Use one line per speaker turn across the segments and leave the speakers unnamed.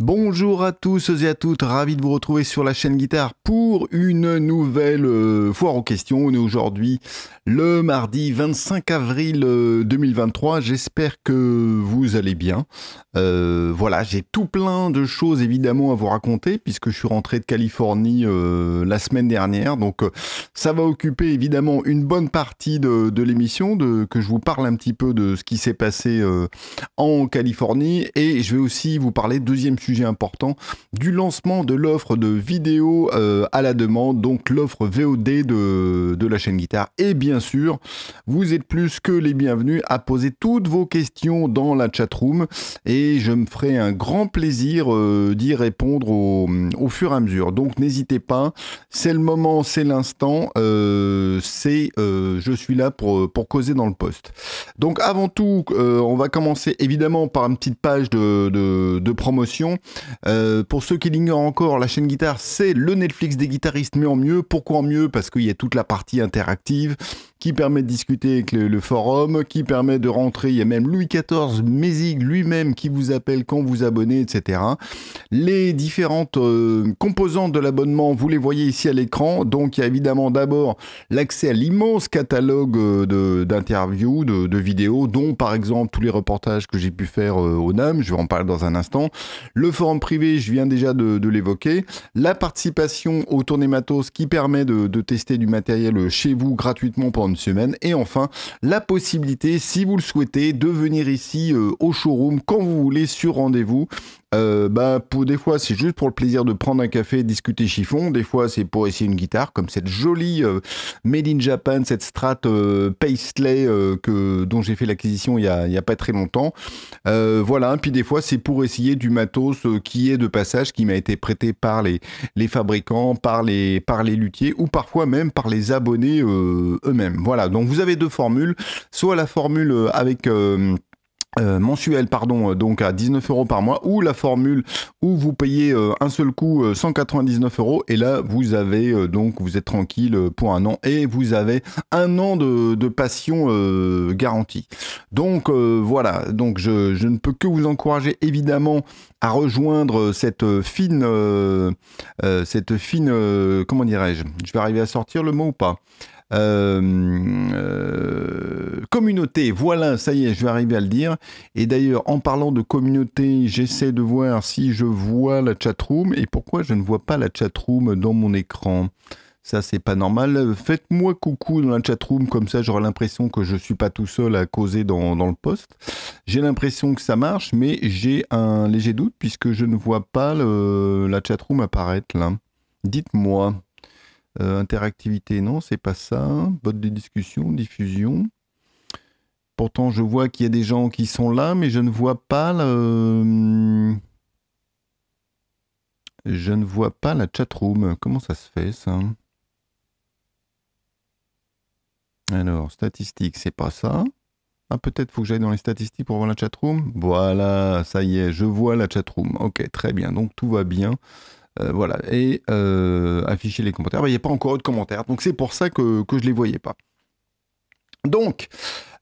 Bonjour à tous et à toutes, ravi de vous retrouver sur la chaîne guitare pour une nouvelle euh, foire aux questions. On est aujourd'hui le mardi 25 avril 2023, euh, j'espère que vous allez bien. Euh, voilà, j'ai tout plein de choses évidemment à vous raconter puisque je suis rentré de Californie la semaine dernière, donc ça va occuper évidemment une bonne partie de, de l'émission, que je vous parle un petit peu de ce qui s'est passé en Californie et je vais aussi vous parler deuxième sujet sujet important du lancement de l'offre de vidéos euh, à la demande, donc l'offre VOD de, de, la chaîne Guitare. Et bien sûr, vous êtes plus que les bienvenus à poser toutes vos questions dans la chat room et je me ferai un grand plaisir euh, d'y répondre au, au, fur et à mesure. Donc n'hésitez pas, c'est le moment, c'est l'instant, euh, c'est je suis là pour, pour causer dans le poste. Donc avant tout, on va commencer évidemment par une petite page de, de promotion. Euh, pour ceux qui l'ignorent encore, la chaîne guitare, c'est le Netflix des guitaristes, mais en mieux. Pourquoi en mieux Parce qu'il y a toute la partie interactive qui permet de discuter avec le, forum, qui permet de rentrer. Il y a même Louis XIV Mézig lui-même qui vous appelle quand vous abonnez, etc. Les différentes euh, composantes de l'abonnement, vous les voyez ici à l'écran. Donc il y a évidemment d'abord l'accès à l'immense catalogue euh, d'interviews, de, vidéos, dont par exemple tous les reportages que j'ai pu faire euh, au NAM. Je vais en parler dans un instant. Le forum privé, je viens déjà de, l'évoquer. La participation au tournée matos qui permet de tester du matériel chez vous gratuitement pendant semaine. Et enfin, la possibilité, si vous le souhaitez, de venir ici euh, au showroom quand vous voulez sur rendez-vous euh, bah, pour, des fois, c'est juste pour le plaisir de prendre un café, discuter chiffon. Des fois, c'est pour essayer une guitare, comme cette jolie euh, Made in Japan, cette Strat euh, Paisley euh, que, dont j'ai fait l'acquisition il n'y a, a, pas très longtemps. voilà. Puis des fois, c'est pour essayer du matos qui est de passage, qui m'a été prêté par les, les fabricants, par les, par les luthiers ou parfois même par les abonnés eux-mêmes. Voilà. Donc, vous avez deux formules. Soit la formule avec euh, mensuel pardon euh, donc à 19 euros par mois ou la formule où vous payez euh, un seul coup 199 euros et là vous avez donc vous êtes tranquille pour un an et vous avez un an de, passion garantie donc voilà donc je, je, ne peux que vous encourager évidemment à rejoindre cette fine cette fine comment dirais-je je vais arriver à sortir le mot ou pas euh, euh, communauté. Voilà, ça y est, je vais arriver à le dire. Et d'ailleurs, en parlant de communauté, j'essaie de voir si je vois la chatroom et pourquoi je ne vois pas la chatroom dans mon écran. Ça, c'est pas normal. Faites-moi coucou dans la chatroom, comme ça j'aurai l'impression que je ne suis pas tout seul à causer dans, le poste. J'ai l'impression que ça marche, mais j'ai un léger doute puisque je ne vois pas la la chatroom apparaître là. Dites-moi. Euh, interactivité, non, c'est pas ça. Bot de discussion, diffusion. Pourtant, je vois qu'il y a des gens qui sont là, mais je ne vois pas le... Hmm, je ne vois pas la chatroom. Comment ça se fait, ça Alors, statistiques, c'est pas ça. Ah, peut-être faut que j'aille dans les statistiques pour voir la chatroom. Voilà, ça y est, je vois la chatroom. Ok, très bien. Donc, tout va bien. Euh, voilà. Et euh, afficher les commentaires. Bah, il n'y a pas encore de commentaires. Donc c'est pour ça que, je ne les voyais pas. Donc,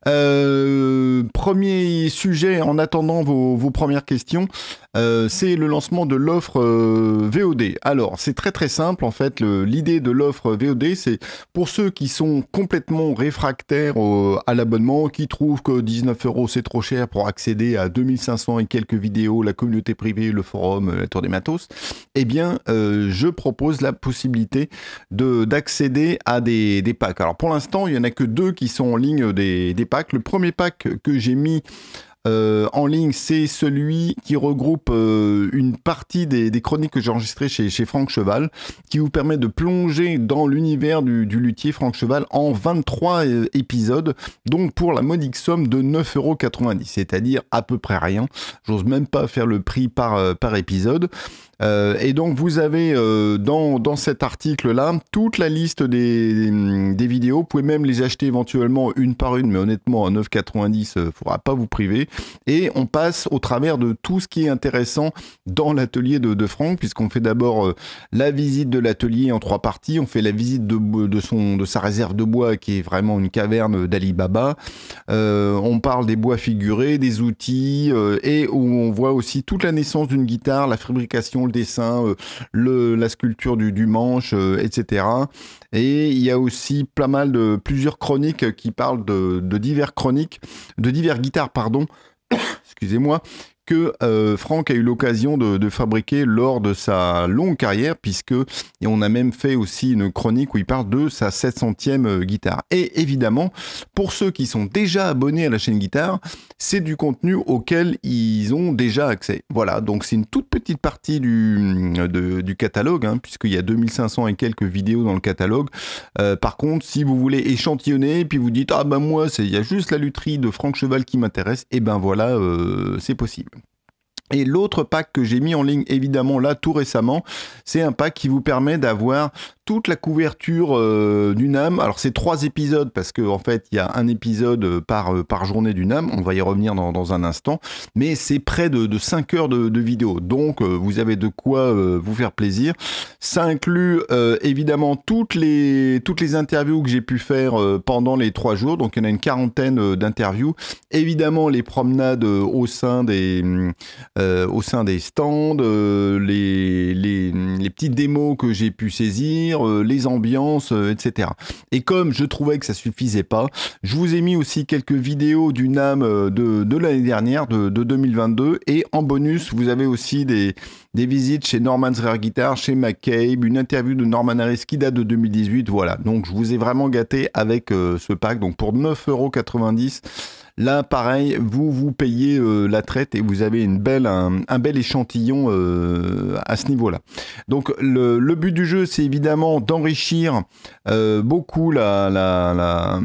euh, premier sujet en attendant vos, vos premières questions. Euh, c'est le lancement de l'offre euh, VOD. Alors, c'est très très simple en fait. L'idée de l'offre VOD, c'est pour ceux qui sont complètement réfractaires à l'abonnement, qui trouvent que 19 euros c'est trop cher pour accéder à 2500 et quelques vidéos, la communauté privée, le forum, euh, la tour des matos. Eh bien, je propose la possibilité d'accéder à des, packs. Alors, pour l'instant, il y en a que deux qui sont en ligne des, des packs. Le premier pack que j'ai mis euh, en ligne, c'est celui qui regroupe euh, une partie des, chroniques que j'ai enregistrées chez, Franck Cheval, qui vous permet de plonger dans l'univers du, luthier Franck Cheval en 23 euh, épisodes, donc pour la modique somme de 9,90€, c'est-à-dire à peu près rien. J'ose même pas faire le prix par épisode. Euh, et donc vous avez euh, dans, dans, cet article-là toute la liste des, des, vidéos. Vous pouvez même les acheter éventuellement une par une, mais honnêtement à 9,90, il ne faudra pas vous priver. Et on passe au travers de tout ce qui est intéressant dans l'atelier de, de, Franck, puisqu'on fait d'abord euh, la visite de l'atelier en trois parties. On fait la visite de, de, son, de sa réserve de bois, qui est vraiment une caverne d'Alibaba. on parle des bois figurés, des outils, et où on voit aussi toute la naissance d'une guitare, la fabrication le dessin, euh, la sculpture du, manche, euh, etc. Et il y a aussi pas mal de plusieurs chroniques qui parlent de, de divers chroniques, de divers guitares, pardon, excusez-moi, que euh, Franck a eu l'occasion de, fabriquer lors de sa longue carrière, puisque et on a même fait aussi une chronique où il parle de sa 700e euh, guitare. Et évidemment, pour ceux qui sont déjà abonnés à la chaîne guitare, c'est du contenu auquel ils ont déjà accès. Voilà, donc c'est une toute petite partie du, euh, du catalogue, hein, puisqu'il y a 2500 et quelques vidéos dans le catalogue. par contre, si vous voulez échantillonner, puis vous dites, ah ben moi, il y a juste la lutherie de Franck Cheval qui m'intéresse, et ben voilà, c'est possible. Et l'autre pack que j'ai mis en ligne évidemment là tout récemment, c'est un pack qui vous permet d'avoir toute la couverture du euh, d'une âme. Alors c'est trois épisodes parce qu'en en fait il y a un épisode euh, par, euh, par journée d'une âme, on va y revenir dans, un instant, mais c'est près de, de 5 heures de, vidéo. Donc vous avez de quoi vous faire plaisir. Ça inclut évidemment toutes les, toutes les interviews que j'ai pu faire pendant les trois jours, donc il y en a une quarantaine d'interviews. Évidemment les promenades au sein des hum, euh, au sein des stands, euh, les, les, petites démos que j'ai pu saisir, euh, les ambiances, etc. Et comme je trouvais que ça suffisait pas, je vous ai mis aussi quelques vidéos du NAM de, l'année dernière, de, de 2022, et en bonus, vous avez aussi des, visites chez Norman's Rare Guitar, chez McCabe, une interview de Norman Harris qui date de 2018. Voilà, donc je vous ai vraiment gâté avec ce pack. Donc pour 9,90€, Là, pareil, vous vous payez euh, la traite et vous avez une belle, un, bel échantillon euh, à ce niveau-là. Donc le, but du jeu, c'est évidemment d'enrichir euh, beaucoup la,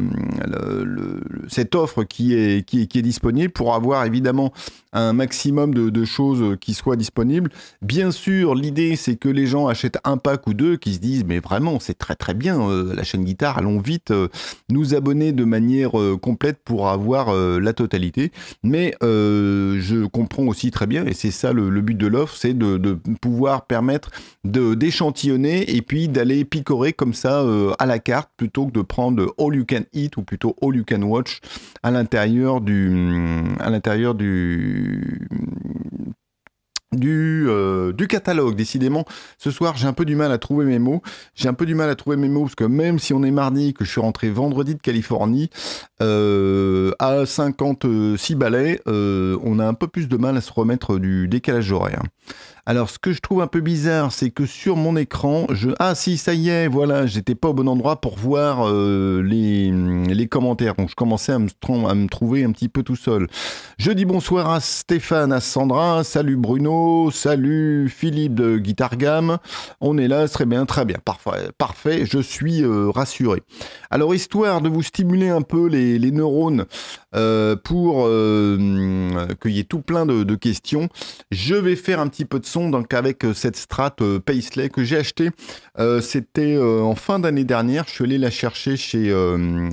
cette offre qui est, qui, qui est disponible pour avoir évidemment un maximum de, choses qui soient disponibles. Bien sûr, l'idée, c'est que les gens achètent un pack ou deux, qui se disent, mais vraiment, c'est très très bien, euh, la chaîne guitare, allons vite euh, nous abonner de manière euh, complète pour avoir la totalité. Mais je comprends aussi très bien, et c'est ça le, but de l'offre, c'est de, pouvoir permettre d'échantillonner et puis d'aller picorer comme ça à la carte, plutôt que de prendre All You Can Eat ou plutôt All You Can Watch à l'intérieur du... À l'intérieur du du, euh, du, catalogue. Décidément, ce soir, j'ai un peu du mal à trouver mes mots. J'ai un peu du mal à trouver mes mots parce que même si on est mardi, que je suis rentré vendredi de Californie, euh, à 56 balais, euh, on a un peu plus de mal à se remettre du décalage horaire. Alors, ce que je trouve un peu bizarre, c'est que sur mon écran, je. Ah, si, ça y est, voilà, j'étais pas au bon endroit pour voir euh, mm, les, commentaires. Donc, je commençais à me, trouver un petit peu tout seul. Je dis bonsoir à Stéphane, à Sandra, salut Bruno, salut Philippe de Guitar On est là, très bien, très bien. Parfait, parfait je suis euh, rassuré. Alors, histoire de vous stimuler un peu les, les neurones, euh, pour euh, qu'il y ait tout plein de, questions. Je vais faire un petit peu de son donc avec euh, cette strat Paisley que j'ai acheté. C'était en fin d'année dernière. Je suis allé la chercher chez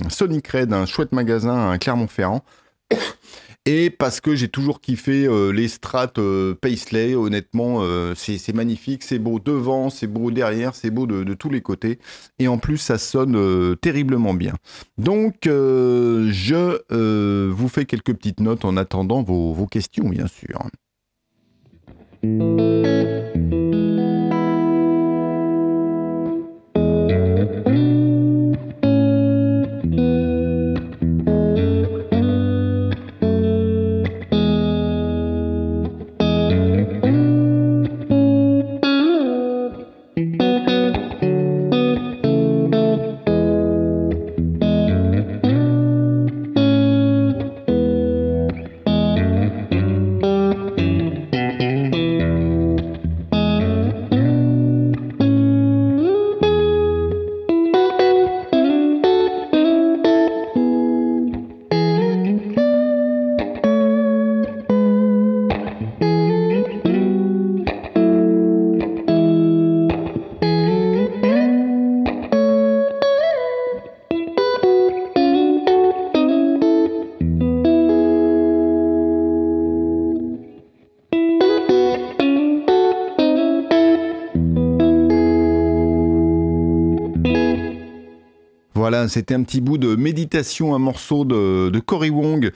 Sonic Red, un chouette magasin à Clermont-Ferrand et parce que j'ai toujours kiffé euh, les strates euh, Paisley. Honnêtement, euh, c'est magnifique, c'est beau devant, c'est beau derrière, c'est beau de, tous les côtés. Et en plus, ça sonne terriblement bien. Donc, je vous fais quelques petites notes en attendant vos questions, bien sûr. C'était un petit bout de méditation, un morceau de, de Cory Wong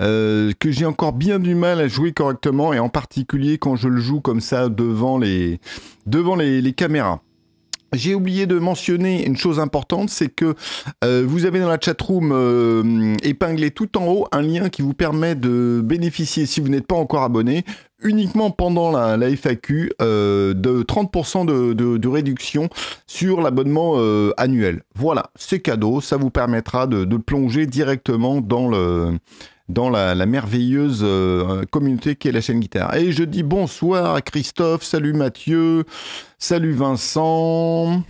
euh, que j'ai encore bien du mal à jouer correctement et en particulier quand je le joue comme ça devant les, devant les, caméras. J'ai oublié de mentionner une chose importante, c'est que euh, vous avez dans la chatroom euh, épinglé tout en haut un lien qui vous permet de bénéficier, si vous n'êtes pas encore abonné, uniquement pendant la, FAQ euh, de 30% de, réduction sur l'abonnement euh, annuel. Voilà, c'est cadeau, ça vous permettra de, plonger directement dans le dans la, merveilleuse euh, communauté qui est la chaîne guitare. Et je dis bonsoir à Christophe, salut Mathieu, salut Vincent.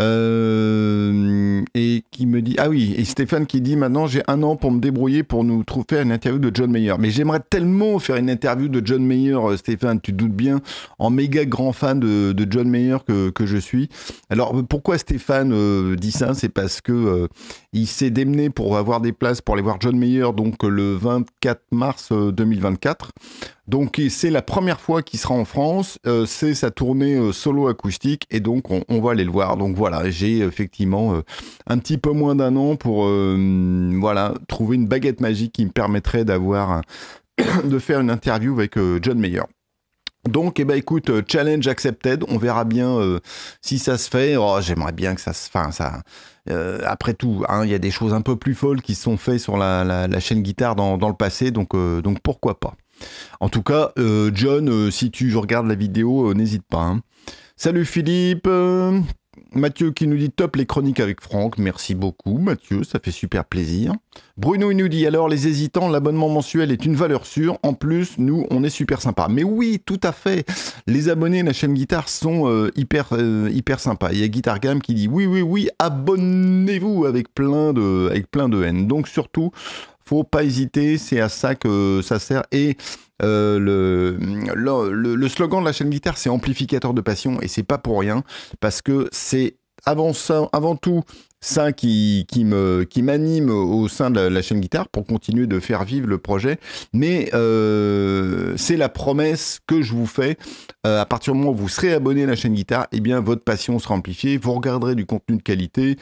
Euh, et qui me dit ah oui et Stéphane qui dit maintenant j'ai un an pour me débrouiller pour nous trouver une interview de John Mayer mais j'aimerais tellement faire une interview de John Mayer euh, Stéphane tu doutes bien en méga grand fan de, John Mayer que, que, je suis alors pourquoi Stéphane euh, dit ça c'est parce que il s'est démené pour avoir des places pour aller voir John Mayer donc euh, le 24 mars 2024. Euh, donc c'est la première fois qu'il sera en France, euh, c'est sa tournée solo acoustique et donc on, va aller le voir. Donc voilà, j'ai effectivement un petit peu moins d'un an pour mm, voilà, trouver une baguette magique qui me permettrait d'avoir de faire une interview avec John Mayer. Donc, eh ben, écoute, euh, challenge accepted. On verra bien euh, si ça se fait. Oh, J'aimerais bien que ça se. Enfin, ça. Euh, après tout, hein, il y a des choses un peu plus folles qui se sont faites sur la, la, chaîne guitare dans, dans le passé, donc, donc pourquoi pas. En tout cas, John, si tu regardes la vidéo, n'hésite pas. Hein. Salut Philippe Mathieu qui nous dit top les chroniques avec Franck. Merci beaucoup Mathieu, ça fait super plaisir. Bruno il nous dit alors les hésitants, l'abonnement mensuel est une valeur sûre. En plus, nous, on est super sympa. Mais oui, tout à fait. Les abonnés à la chaîne guitare sont euh, hyper, euh, hyper sympas. Il y a Guitar qui dit oui, oui, oui, abonnez-vous avec plein de, avec plein de haine. Donc surtout, faut pas hésiter, c'est à ça que ça sert. Et euh, le, le, le, slogan de la chaîne guitare, c'est amplificateur de passion, et c'est pas pour rien, parce que c'est avant, avant tout ça qui, qui me qui m'anime au sein de la, chaîne guitare pour continuer de faire vivre le projet. Mais euh, c'est la promesse que je vous fais. Euh, à partir du moment où vous serez abonné à la chaîne guitare, et eh bien votre passion sera amplifiée. Vous regarderez du contenu de qualité.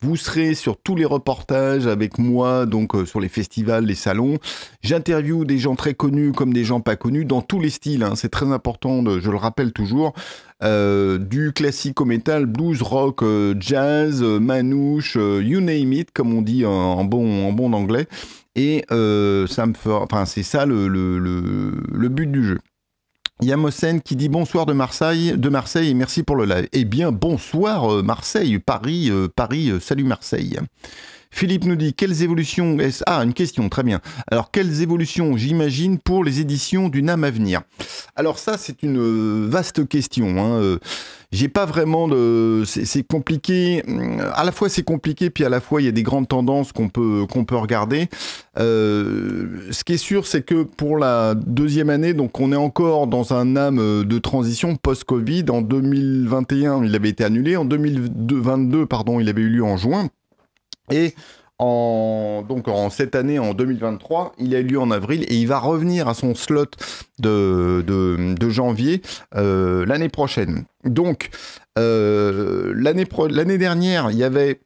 Vous serez sur tous les reportages avec moi, donc euh, sur les festivals, les salons. J'interviewe des gens très connus comme des gens pas connus dans tous les styles. Hein. C'est très important. De, je le rappelle toujours. du classique au métal, blues, rock, jazz, manou euh, you name it, comme on dit en, bon, en bon anglais. Et euh, ça me fait, enfin, c'est ça le, le, le, but du jeu. Yamosen qui dit bonsoir de Marseille, de Marseille et merci pour le live. Eh bien, bonsoir euh, Marseille, Paris, Paris, salut Marseille. Philippe nous dit quelles évolutions Ah, une question, très bien. Alors, quelles évolutions, j'imagine, pour les éditions d'une âme à venir Alors, ça, c'est une euh, vaste question. Hein. Euh, j'ai pas vraiment de. C'est compliqué. À la fois, c'est compliqué, puis à la fois, il y a des grandes tendances qu'on peut, qu'on peut regarder. Euh, ce qui est sûr, c'est que pour la deuxième année, donc on est encore dans un âme de transition post-Covid. En 2021, il avait été annulé. En 2022, pardon, il avait eu lieu en juin. Et en, donc en cette année, en 2023, il a eu lieu en avril et il va revenir à son slot de, de, janvier euh, l'année prochaine. Donc, euh, l'année dernière, il y avait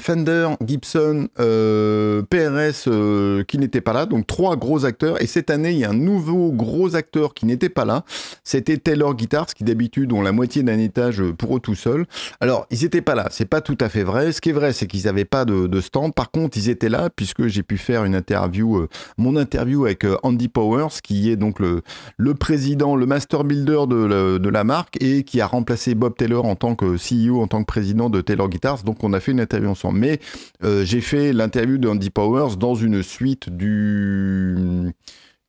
Fender, Gibson, euh, PRS euh, qui n'étaient pas là, donc trois gros acteurs. Et cette année, il y a un nouveau gros acteur qui n'était pas là. C'était Taylor Guitars, qui d'habitude ont la moitié d'un étage pour eux tout seuls. Alors, ils n'étaient pas là, c'est pas tout à fait vrai. Ce qui est vrai, c'est qu'ils n'avaient pas de, stand. Par contre, ils étaient là, puisque j'ai pu faire une interview, euh, mon interview avec Andy Powers, qui est donc le, président, le master builder de, la marque, et qui a remplacé Bob Taylor en tant que CEO, en tant que président de Taylor Guitars. Donc, on a fait une interview mais euh, j'ai fait l'interview d'Andy Powers dans une suite du.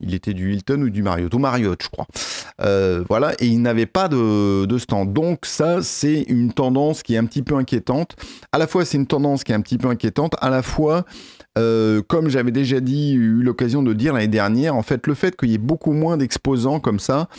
Il était du Hilton ou du Marriott, ou Marriott, je crois. Euh, voilà, et il n'avait pas de, stand. Donc ça, c'est une tendance qui est un petit peu inquiétante. À la fois, c'est une tendance qui est un petit peu inquiétante. À la fois, euh, comme j'avais déjà dit, eu l'occasion de dire l'année dernière, en fait, le fait qu'il y ait beaucoup moins d'exposants comme ça,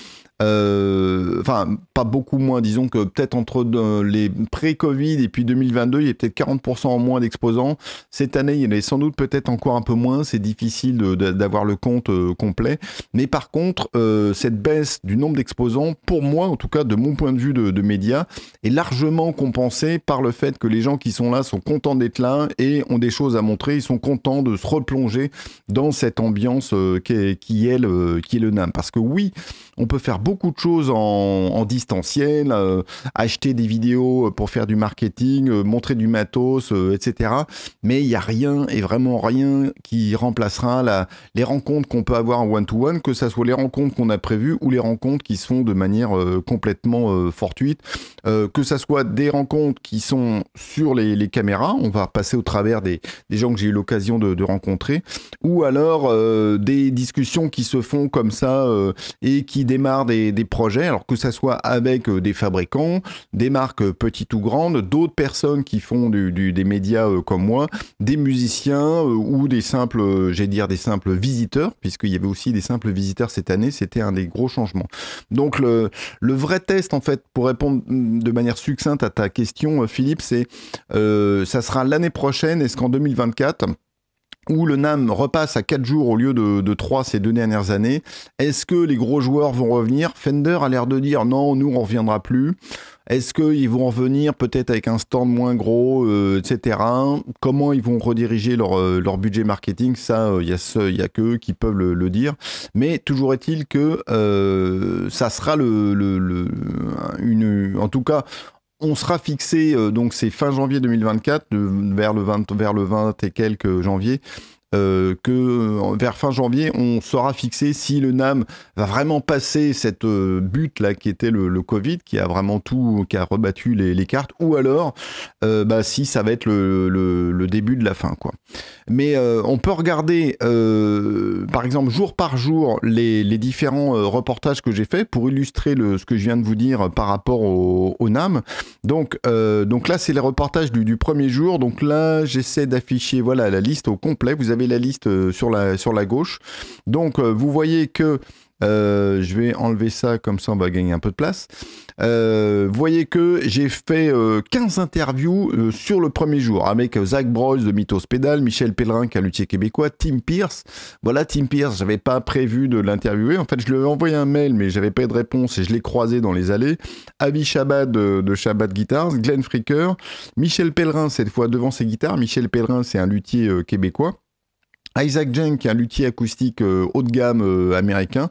enfin, pas beaucoup moins. Disons que peut-être entre les pré-Covid et puis 2022, il y a peut-être 40% en moins d'exposants. Cette année, il y en a sans doute peut-être encore un peu moins. C'est difficile d'avoir le compte euh, complet. Mais par contre, euh, cette baisse du nombre d'exposants, pour moi, en tout cas de mon point de vue de, médias, média, est largement compensée par le fait que les gens qui sont là sont contents d'être là et ont des choses à montrer. Ils sont contents de se replonger dans cette ambiance euh, qui, est, qui, est le, qui NAM. Parce que oui, on peut faire beaucoup de choses en, en ancienne euh, acheter des vidéos euh, pour faire du marketing, euh, montrer du matos, etc. Mais il n'y a rien et vraiment rien qui remplacera les rencontres qu'on peut avoir en one-to-one, que ce soit les rencontres qu'on a prévues ou les rencontres qui sont de manière complètement fortuite, que ce soit des rencontres qui sont sur les, caméras, on va passer au travers des, gens que j'ai eu l'occasion de, rencontrer, ou alors des discussions qui se font comme ça et qui démarrent des, des projets, alors que ça soit avec euh, des fabricants, des marques euh, petites ou grandes, d'autres personnes qui font des médias euh, comme moi, des musiciens ou des simples, j'ai dire des simples visiteurs, puisqu'il y avait aussi des simples visiteurs cette année, c'était un des gros changements. Donc le, vrai test, en fait, pour répondre mm, de manière succincte à ta question, Philippe, c'est ça sera l'année prochaine, est-ce qu'en 2024 où le NAM repasse à 4 jours au lieu de, trois 3 ces deux dernières années. Est-ce que les gros joueurs vont revenir Fender a l'air de dire non, nous on reviendra plus. Est-ce qu'ils vont revenir peut-être avec un stand moins gros, euh, etc. Comment ils vont rediriger leur, euh, leur budget marketing Ça, euh, il n'y a, a qu'eux qui peuvent le, dire. Mais toujours est-il que ça sera le, le, le une, en tout cas, on sera fixé, euh, donc c'est fin janvier 2024, vers, le vers le 20 et quelques janvier, euh, que euh, vers fin janvier, on saura fixer si le NAM va vraiment passer cette but euh, butte là qui était le, Covid, qui a vraiment tout, qui a rebattu les, cartes, ou alors bah, si ça va être le, début de la fin. Quoi. Mais on peut regarder, par exemple, jour par jour, les, différents reportages que j'ai fait pour illustrer le ce que je viens de vous dire par rapport au, NAM. Donc, donc là, c'est les reportages du, du premier jour. Donc là, j'essaie d'afficher voilà, la liste au complet. Vous avez la liste euh, sur la, sur la gauche. Donc, euh, vous voyez que euh, je vais enlever ça, comme ça on va gagner un peu de place. Euh, voyez que j'ai fait 15 interviews sur le premier jour avec Zach Broyles de Mythos Pédale, Michel Pellerin, qui est un luthier québécois, Tim Pierce. Voilà, Tim Pierce, j'avais pas prévu de l'interviewer. En fait, je lui ai envoyé un mail, mais j'avais pas de réponse et je l'ai croisé dans les allées. Avi Chabat de, de, Guitars, Glenn Fricker, Michel Pellerin, cette fois devant ses guitares. Michel Pellerin, c'est un luthier québécois. Isaac Jenk, un luthier acoustique euh, haut de gamme euh, américain,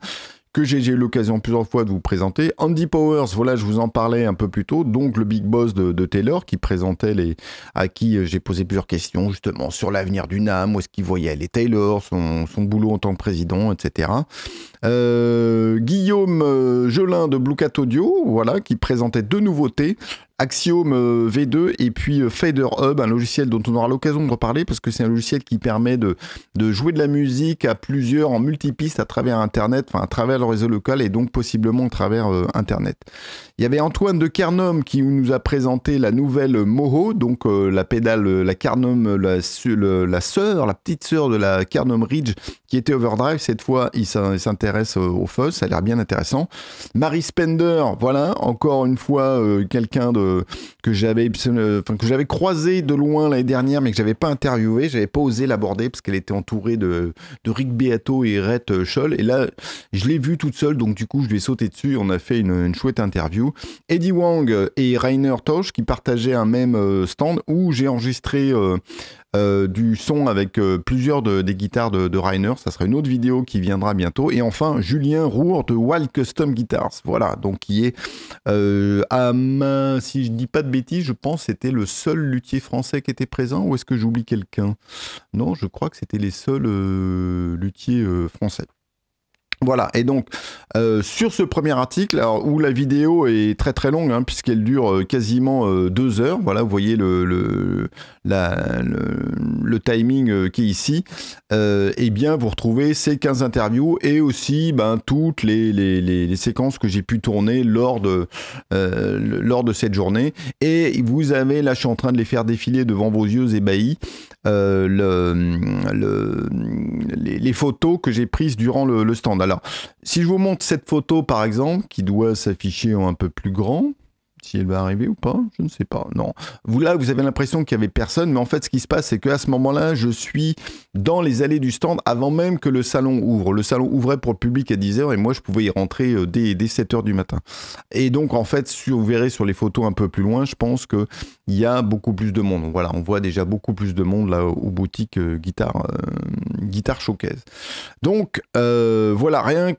que j'ai eu l'occasion plusieurs fois de vous présenter. Andy Powers, voilà, je vous en parlais un peu plus tôt, donc le big boss de, Taylor qui présentait les, à qui euh, j'ai posé plusieurs questions justement sur l'avenir du NAM, où est-ce qu'il voyait les Taylor, son, boulot en tant que président, etc. Guillaume Jelin de Blue Cat Audio, voilà, qui présentait deux nouveautés, Axiom euh, V2 et puis euh, Fader Hub, un logiciel dont on aura l'occasion de reparler parce que c'est un logiciel qui permet de, de, jouer de la musique à plusieurs en multipiste à travers Internet, enfin à travers le réseau local et donc possiblement à travers euh, Internet. Il y avait Antoine de Kernum qui nous a présenté la nouvelle Moho, donc la pédale, la Carnum, la, la, la sœur, la petite sœur de la Kernum Ridge qui était Overdrive. Cette fois, il s'intéresse au fuzz, ça a l'air bien intéressant. Marie Spender, voilà, encore une fois quelqu'un de euh, que j'avais que j'avais croisé de loin l'année dernière, mais que j'avais pas interviewé, j'avais pas osé l'aborder parce qu'elle était entourée de, de Rick Beato et Rhett euh, Scholl. Et là, je l'ai vue toute seule, donc du coup, je lui ai sauté dessus. On a fait une, une chouette interview. Eddie Wang et Rainer Tosh qui partageaient un même euh, stand où j'ai enregistré euh, du son avec euh, plusieurs des guitares de, de, Rainer. Ça sera une autre vidéo qui viendra bientôt. Et enfin, Julien Roure de Wild Custom Guitars. Voilà, donc qui est, euh, à main. si je dis pas de bêtises, je pense c'était le seul luthier français qui était présent. Ou est-ce que j'oublie quelqu'un Non, je crois que c'était les seuls luthiers français. Voilà, et donc euh, sur ce premier article, alors, où la vidéo est très très longue, hein, puisqu'elle dure euh, quasiment euh, deux heures, voilà, vous voyez le, le, le, timing qui est ici, Et eh bien vous retrouvez ces 15 interviews et aussi ben, toutes les, les, séquences que j'ai pu tourner lors de, lors de cette journée. Et vous avez, là je suis en train de les faire défiler devant vos yeux ébahis, euh, le, les, photos que j'ai prises durant le, le, stand. Alors, si je vous montre cette photo par exemple, qui doit s'afficher en un peu plus grand, si elle va arriver ou pas, je ne sais pas. Non. Vous là, vous avez l'impression qu'il y avait personne, mais en fait, ce qui se passe, c'est qu'à ce moment-là, je suis dans les allées du stand avant même que le salon ouvre. Le salon ouvrait pour le public à 10h et moi, je pouvais y rentrer euh, dès, dès 7h du matin. Et donc, en fait, si vous verrez sur les photos un peu plus loin, je pense qu'il y a beaucoup plus de monde. Voilà, on voit déjà beaucoup plus de monde là aux boutiques euh, guitare, euh, guitare showcase. Donc, voilà, rien.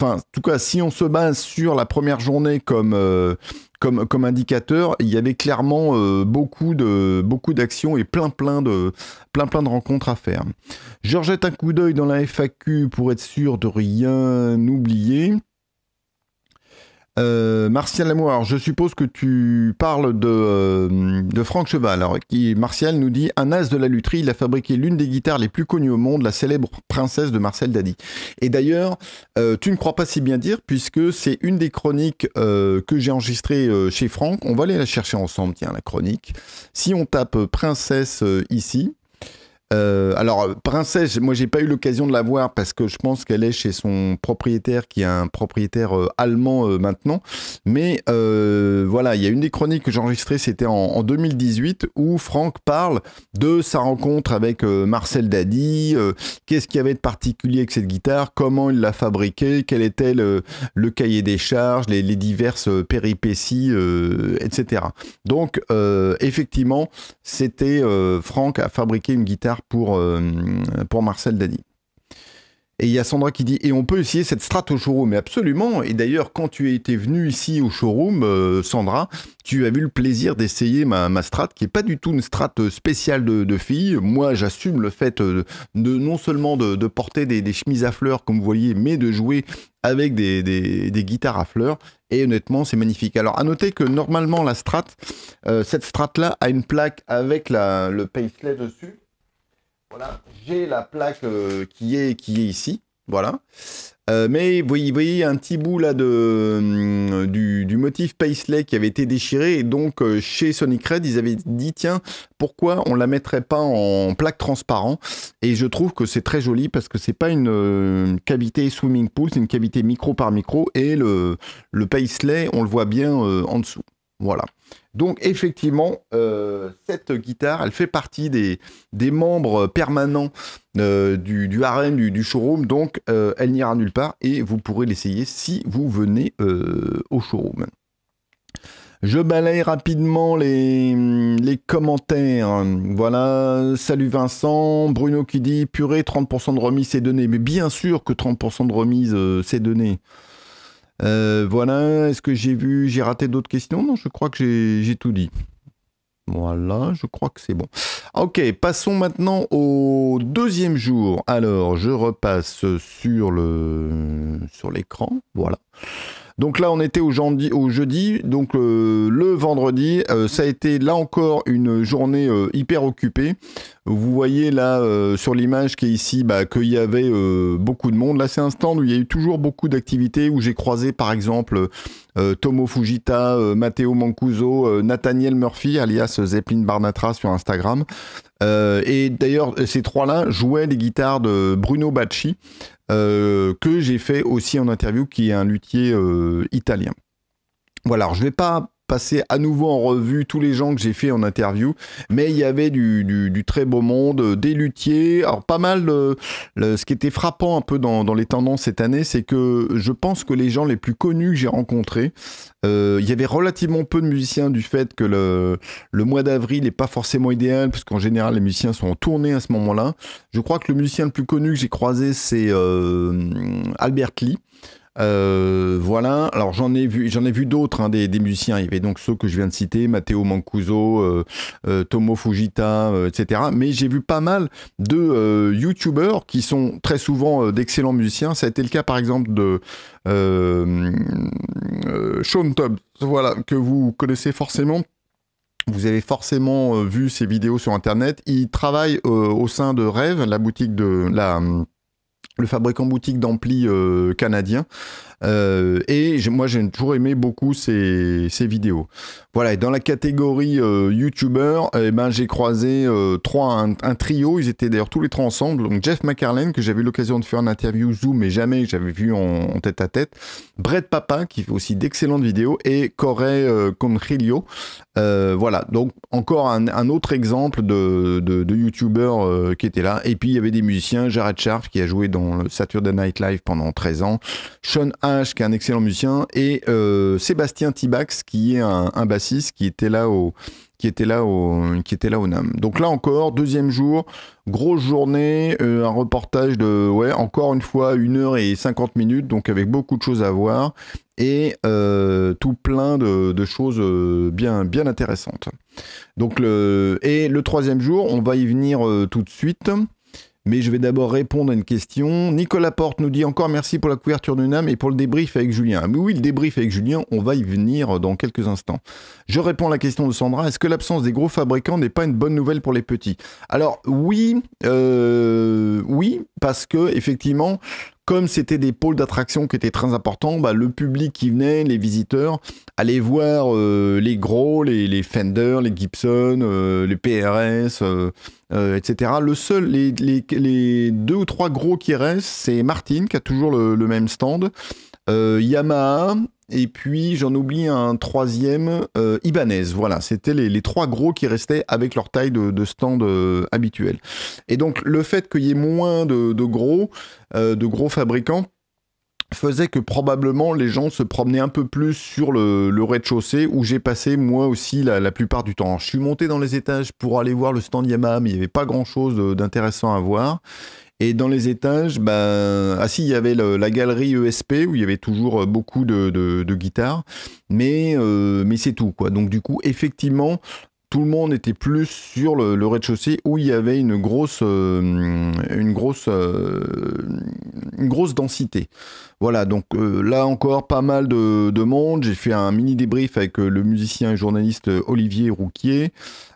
Enfin, en tout cas, si on se base sur la première journée comme comme, indicateur, il y avait clairement euh, beaucoup beaucoup d'actions et plein plein de plein plein de rencontres à faire. Je rejette un coup d'œil dans la FAQ pour être sûr de rien oublier. Euh, Martial Lamour, je suppose que tu parles de, euh, de Franck Cheval, alors, qui, Martial nous dit, un as de la lutherie, il a fabriqué l'une des guitares les plus connues au monde, la célèbre princesse de Marcel Dadi. Et d'ailleurs, euh, tu ne crois pas si bien dire, puisque c'est une des chroniques que j'ai enregistrées chez Franck, on va aller la chercher ensemble, tiens, la chronique. Si on tape princesse ici, euh, alors, euh, Princesse, moi, j'ai pas eu l'occasion de la voir parce que je pense qu'elle est chez son propriétaire, qui est un propriétaire euh, allemand maintenant. Mais voilà, il y a une des chroniques que j'ai enregistrées, c'était en, 2018, où Franck parle de sa rencontre avec Marcel Daddy qu'est-ce qu'il y avait de particulier avec cette guitare, comment il l'a fabriquée, quel était le, cahier des charges, les, les diverses péripéties, etc. Donc, effectivement, c'était Franck a fabriqué une guitare pour, euh, pour Marcel Dany. Et il y a Sandra qui dit, et on peut essayer cette strat au showroom. Mais absolument. Et d'ailleurs, quand tu été venu ici au showroom, euh, Sandra, tu as eu le plaisir d'essayer ma, ma strat, qui n'est pas du tout une strat euh, spéciale de, de filles. Moi, j'assume le fait de, non seulement de, porter des, chemises à fleurs, comme vous voyez, mais de jouer avec des, des, guitares à fleurs. Et honnêtement, c'est magnifique. Alors, à noter que normalement, la strat, cette strat-là a une plaque avec la, le Paisley dessus. Voilà, j'ai la plaque euh, qui, est, qui est ici. Voilà. Euh, mais vous voyez, un petit bout là de, euh, du, motif Paisley qui avait été déchiré. Et donc, chez Sonic Red, ils avaient dit tiens, pourquoi on la mettrait pas en plaque transparent Et je trouve que c'est très joli parce que ce n'est pas une, cavité swimming pool, c'est une cavité micro par micro. Et le, le Paisley, on le voit bien en dessous. Voilà. Donc effectivement, euh, cette guitare, elle fait partie des, membres permanents euh, du, du harem, du, showroom, donc euh, elle n'ira nulle part et vous pourrez l'essayer si vous venez au showroom. Je balaye rapidement les, les, commentaires. Voilà, salut Vincent, Bruno qui dit purée, 30% de remise c'est donné. Mais bien sûr que 30% de remise c'est donné. Euh, voilà, est-ce que j'ai vu, j'ai raté d'autres questions Non, je crois que j'ai tout dit. Voilà, je crois que c'est bon. Ah, ok, passons maintenant au deuxième jour. Alors, je repasse sur le sur l'écran. Voilà. Donc là, on était au, jeudi, donc euh, le vendredi, euh, ça a été là encore une journée euh, hyper occupée. Vous voyez là sur l'image qui est ici bah, qu'il y avait beaucoup de monde. Là, c'est un stand où il y a eu toujours beaucoup d'activités, où j'ai croisé par exemple Tomo Fujita, Matteo Mancuso, Nathaniel Murphy, alias Zeppelin Barnatra sur Instagram. et d'ailleurs, ces trois-là jouaient les guitares de Bruno Bacci. Euh, que j'ai fait aussi en interview, qui est un luthier euh, italien. Voilà, je ne vais pas passer à nouveau en revue tous les gens que j'ai fait en interview, mais il y avait du, très beau monde, euh, des luthiers, alors pas mal, euh, ce qui était frappant un peu dans, les tendances cette année, c'est que je pense que les gens les plus connus que j'ai rencontrés, euh, il y avait relativement peu de musiciens du fait que le, le mois d'avril n'est pas forcément idéal, parce qu'en général les musiciens sont en tournée à ce moment-là. Je crois que le musicien le plus connu que j'ai croisé, c'est Albert Lee. Euh, voilà. Alors j'en ai vu, j'en ai vu d'autres hein, des, musiciens. Il y avait donc ceux que je viens de citer, Matteo Mancuso, euh, euh, Tomo Fujita, etc. Mais j'ai vu pas mal de YouTubers qui sont très souvent d'excellents musiciens. Ça a été le cas par exemple de Sean Tubbs, voilà que vous connaissez forcément. Vous avez forcément vu ses vidéos sur Internet. Il travaille au sein de Rêve, la boutique de la le fabricant boutique d'ampli euh, canadien euh, et moi, j'ai toujours aimé beaucoup ces, vidéos. Voilà, et dans la catégorie euh, YouTuber, eh ben, j'ai croisé euh, trois, un, trio. Ils étaient d'ailleurs tous les trois ensemble. Donc, Jeff McCarlane, que j'avais eu l'occasion de faire une interview Zoom, mais jamais que j'avais vu en, tête à tête. Brett Papa, qui fait aussi d'excellentes vidéos. Et Corey Euh, euh voilà, donc encore un, autre exemple de, de, YouTuber qui était là. Et puis, il y avait des musiciens. Jared Sharp, qui a joué dans le Saturday Night Live pendant 13 ans. Sean qui est un excellent musicien, et euh, Sébastien Tibax, qui est un, bassiste qui était là au qui était là au qui était là au NAM. Donc là encore deuxième jour, grosse journée, euh, un reportage de ouais encore une fois 1 heure et 50 minutes, donc avec beaucoup de choses à voir et euh, tout plein de, de, choses bien bien intéressantes. Donc le et le troisième jour, on va y venir tout de suite. Mais je vais d'abord répondre à une question. Nicolas Porte nous dit encore merci pour la couverture d'une âme et pour le débrief avec Julien. Ah, oui, le débrief avec Julien, on va y venir dans quelques instants. Je réponds à la question de Sandra. Est-ce que l'absence des gros fabricants n'est pas une bonne nouvelle pour les petits Alors oui, euh, oui, parce que effectivement, comme c'était des pôles d'attraction qui étaient très importants, bah, le public qui venait, les visiteurs, allaient voir euh, les gros, les, Fender, les Gibson, euh, les PRS, etc. Euh, le seul, les, deux ou trois gros qui restent, c'est Martin, qui a toujours le même stand. Euh, Yamaha, et puis j'en oublie un troisième, euh, Ibanez. Voilà, c'était les, trois gros qui restaient avec leur taille de, stand euh, habituel. habituelle. Et donc le fait qu'il y ait moins de, gros, de gros fabricants, faisait que probablement les gens se promenaient un peu plus sur le, rez-de-chaussée où j'ai passé moi aussi la, la, plupart du temps. Je suis monté dans les étages pour aller voir le stand Yamaha, mais il n'y avait pas grand-chose d'intéressant à voir. Et dans les étages, ben, ah si, il y avait la galerie ESP où il y avait toujours euh, beaucoup de, guitares, mais, euh, mais c'est tout. quoi. Donc du coup, effectivement, tout le monde était plus sur le, rez-de-chaussée où il y avait une grosse, euh, une grosse, euh, une grosse densité. Voilà, donc euh, là encore pas mal de, monde. J'ai fait un mini débrief avec le musicien et journaliste Olivier Rouquier,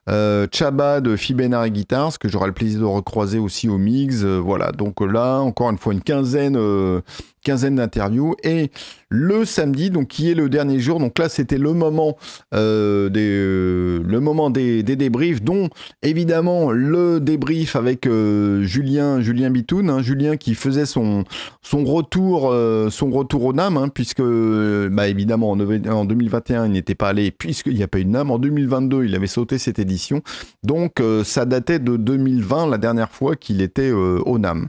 Chaba de Fibénard et Guitars, que j'aurai le plaisir de recroiser aussi au Mix. voilà, donc là encore une fois une quinzaine, quinzaine d'interviews et le samedi, donc qui est le dernier jour. Donc là, c'était le moment des le moment des, débriefs, dont évidemment le débrief avec euh, Julien, Julien Bitoun, hein, Julien qui faisait son, son, retour, euh, son retour au NAM, hein, puisque euh, bah, évidemment en, 2021 il n'était pas allé puisqu'il n'y a pas eu de NAM, en 2022 il avait sauté cette édition, donc ça datait de 2020 la dernière fois qu'il était au NAM.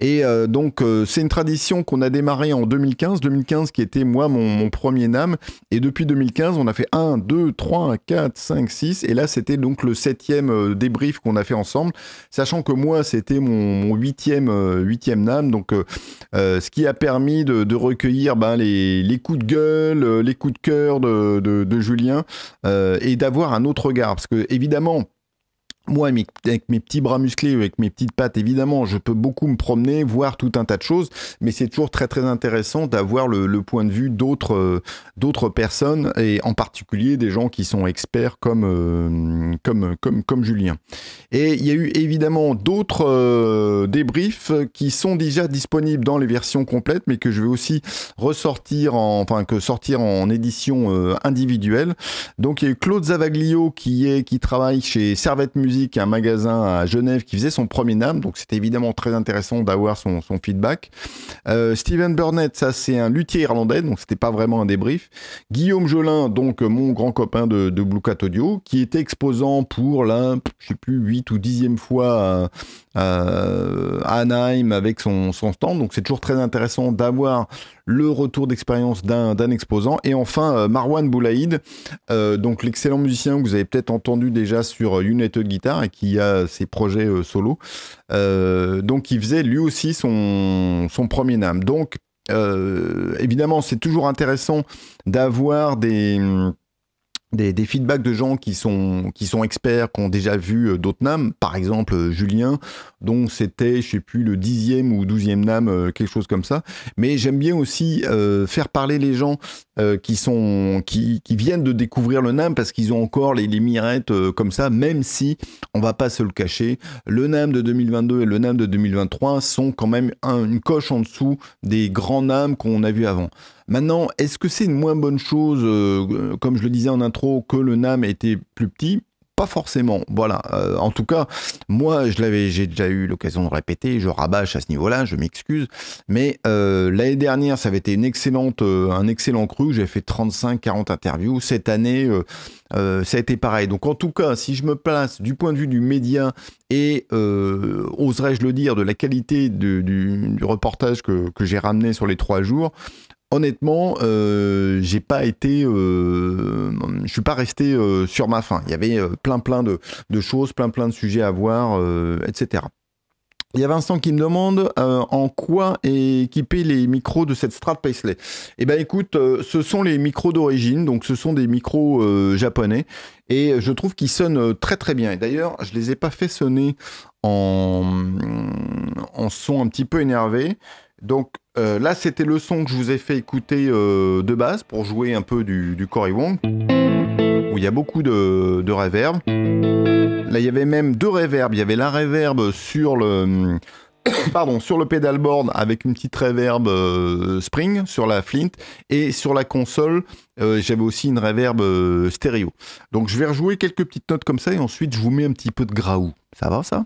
Et donc c'est une tradition qu'on a démarré en 2015, 2015 qui était moi mon, premier NAM, et depuis 2015 on a fait 1, 2, 3, 4, 5, et là, c'était donc le septième euh, débrief qu'on a fait ensemble, sachant que moi, c'était mon, huitième, euh, huitième NAM, donc euh, ce qui a permis de, recueillir ben, les, coups de gueule, les coups de cœur de, de, Julien, et d'avoir un autre regard. Parce que, évidemment, moi, avec mes petits bras musclés, avec mes petites pattes, évidemment, je peux beaucoup me promener, voir tout un tas de choses, mais c'est toujours très très intéressant d'avoir le, point de vue d'autres euh, d'autres personnes et en particulier des gens qui sont experts comme euh, comme comme comme Julien. Et il y a eu évidemment d'autres euh, débriefs qui sont déjà disponibles dans les versions complètes, mais que je vais aussi ressortir, en, enfin que sortir en édition individuelle. Donc il y a eu Claude Zavaglio qui est qui travaille chez Servette Musique musique un magasin à Genève qui faisait son premier NAM, donc c'était évidemment très intéressant d'avoir son, son, feedback. Euh, Steven Burnett, ça c'est un luthier irlandais, donc c'était pas vraiment un débrief. Guillaume Jolin, donc euh, mon grand copain de, Blue Cat Audio, qui était exposant pour la, je sais plus, 8 ou 10e fois à, à Anaheim avec son, son stand, donc c'est toujours très intéressant d'avoir le retour d'expérience d'un exposant. Et enfin, euh, Marwan Boulaïd, euh, donc l'excellent musicien que vous avez peut-être entendu déjà sur euh, United Guitar et qui a ses projets solo. donc, il faisait lui aussi son, son premier NAM. Donc, évidemment, c'est toujours intéressant d'avoir des des, feedbacks de gens qui sont, qui sont experts, qui ont déjà vu euh, d'autres NAM, par exemple euh, Julien, dont c'était, je ne sais plus, le dixième ou douzième NAM, euh, quelque chose comme ça. Mais j'aime bien aussi faire parler les gens qui, sont, qui, viennent de découvrir le NAM parce qu'ils ont encore les, les mirettes comme ça, même si, on va pas se le cacher, le NAM de 2022 et le NAM de 2023 sont quand même une coche en dessous des grands NAM qu'on a vus avant. Maintenant, est-ce que c'est une moins bonne chose, euh, euh, comme je le disais en intro, que le NAM était plus petit pas forcément, voilà. Euh, en tout cas, moi, je l'avais, j'ai déjà eu l'occasion de répéter, je rabâche à ce niveau-là, je m'excuse. Mais l'année dernière, ça avait été une excellente, un excellent cru. J'ai fait 35-40 interviews. Cette année, ça a été pareil. Donc, en tout cas, si je me place du point de vue du média et, oserais-je le dire, de la qualité du, reportage que, que j'ai ramené sur les trois jours, honnêtement, je euh, j'ai pas été, euh, je suis pas resté euh, sur ma faim. Il y avait plein plein de, choses, plein plein de sujets à voir, etc. Il y a Vincent qui me demande en quoi équiper les micros de cette Strat Paisley. Eh bien écoute, ce sont les micros d'origine, donc ce sont des micros japonais et je trouve qu'ils sonnent très très bien. Et d'ailleurs, je les ai pas fait sonner en, en son un petit peu énervé. Donc euh, là, c'était le son que je vous ai fait écouter euh, de base pour jouer un peu du, du Cory Wong, où il y a beaucoup de, de Là, il y avait même deux reverbs. Il y avait la reverb sur le, pardon, sur le pedalboard avec une petite reverb euh, spring sur la Flint et sur la console, j'avais aussi une reverb stéréo. Donc je vais rejouer quelques petites notes comme ça et ensuite je vous mets un petit peu de graou. Ça va ça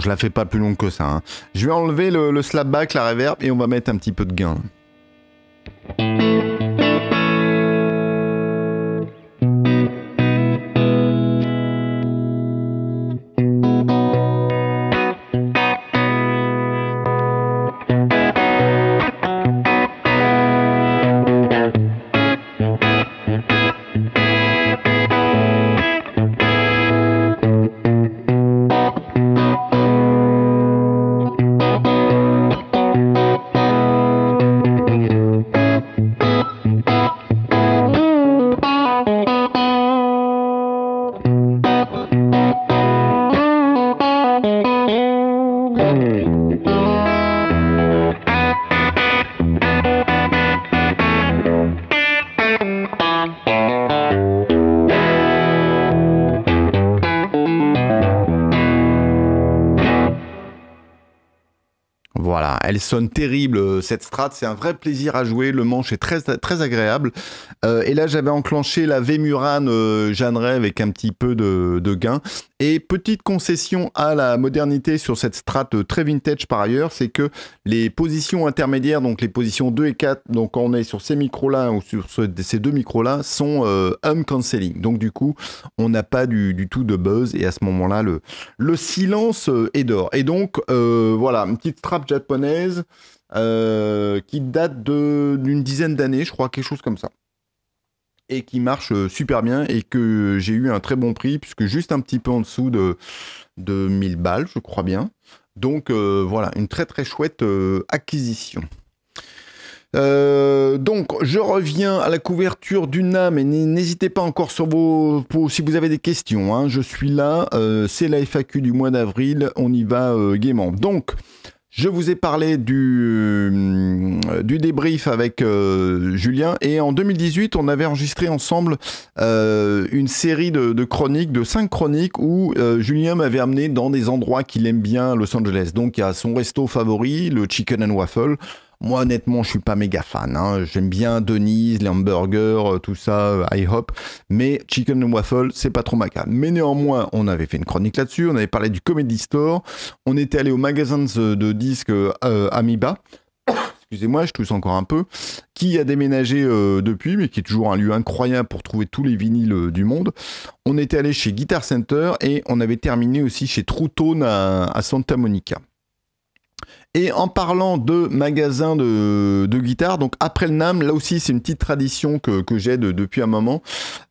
je la fais pas plus longue que ça. Hein. Je vais enlever le, le slapback, la reverb, et on va mettre un petit peu de gain. elle sonne terrible euh, cette strat. C'est un vrai plaisir à jouer. Le manche est très, très agréable. Euh, et là, j'avais enclenché la V euh, Jeanne avec un petit peu de, gain. Et petite concession à la modernité sur cette strate très vintage par ailleurs, c'est que les positions intermédiaires, donc les positions 2 et 4, donc on est sur ces micros-là ou sur ces deux micros-là, sont un euh, hum cancelling. Donc du coup, on n'a pas du, tout de buzz et à ce moment-là, le, le silence euh, est d'or. Et donc, voilà, une petite strap japonaise. qui date d'une dizaine d'années, je crois, quelque chose comme ça et qui marche euh, super bien et que j'ai eu un très bon prix puisque juste un petit peu en dessous de, de 1000 balles, je crois bien. Donc euh, voilà, une très très chouette euh, acquisition. donc, je reviens à la couverture du NAM et n'hésitez pas encore sur vos, pour, si vous avez des questions. Hein. je suis là, c'est la FAQ du mois d'avril, on y va gaiement. Donc, je vous ai parlé du, euh, du débrief avec euh, Julien et en 2018, on avait enregistré ensemble euh, une série de, chroniques, de cinq chroniques où Julien m'avait amené dans des endroits qu'il aime bien Los Angeles. Donc il y a son resto favori, le Chicken and Waffle, moi, honnêtement, je suis pas méga fan. Hein. J'aime bien Denise, les hamburgers, euh, tout ça, euh, I hop. Mais Chicken and Waffle, c'est pas trop ma Mais néanmoins, on avait fait une chronique là-dessus. On avait parlé du Comedy Store. On était allé au magasin de, disques euh, Amiba. excusez-moi, je tousse encore un peu, qui a déménagé depuis, mais qui est toujours un lieu incroyable pour trouver tous les vinyles du monde. On était allé chez Guitar Center et on avait terminé aussi chez True Tone à Santa Monica. Et en parlant de magasins de, de guitare, donc après le NAM, là aussi c'est une petite tradition que, j'ai depuis un moment.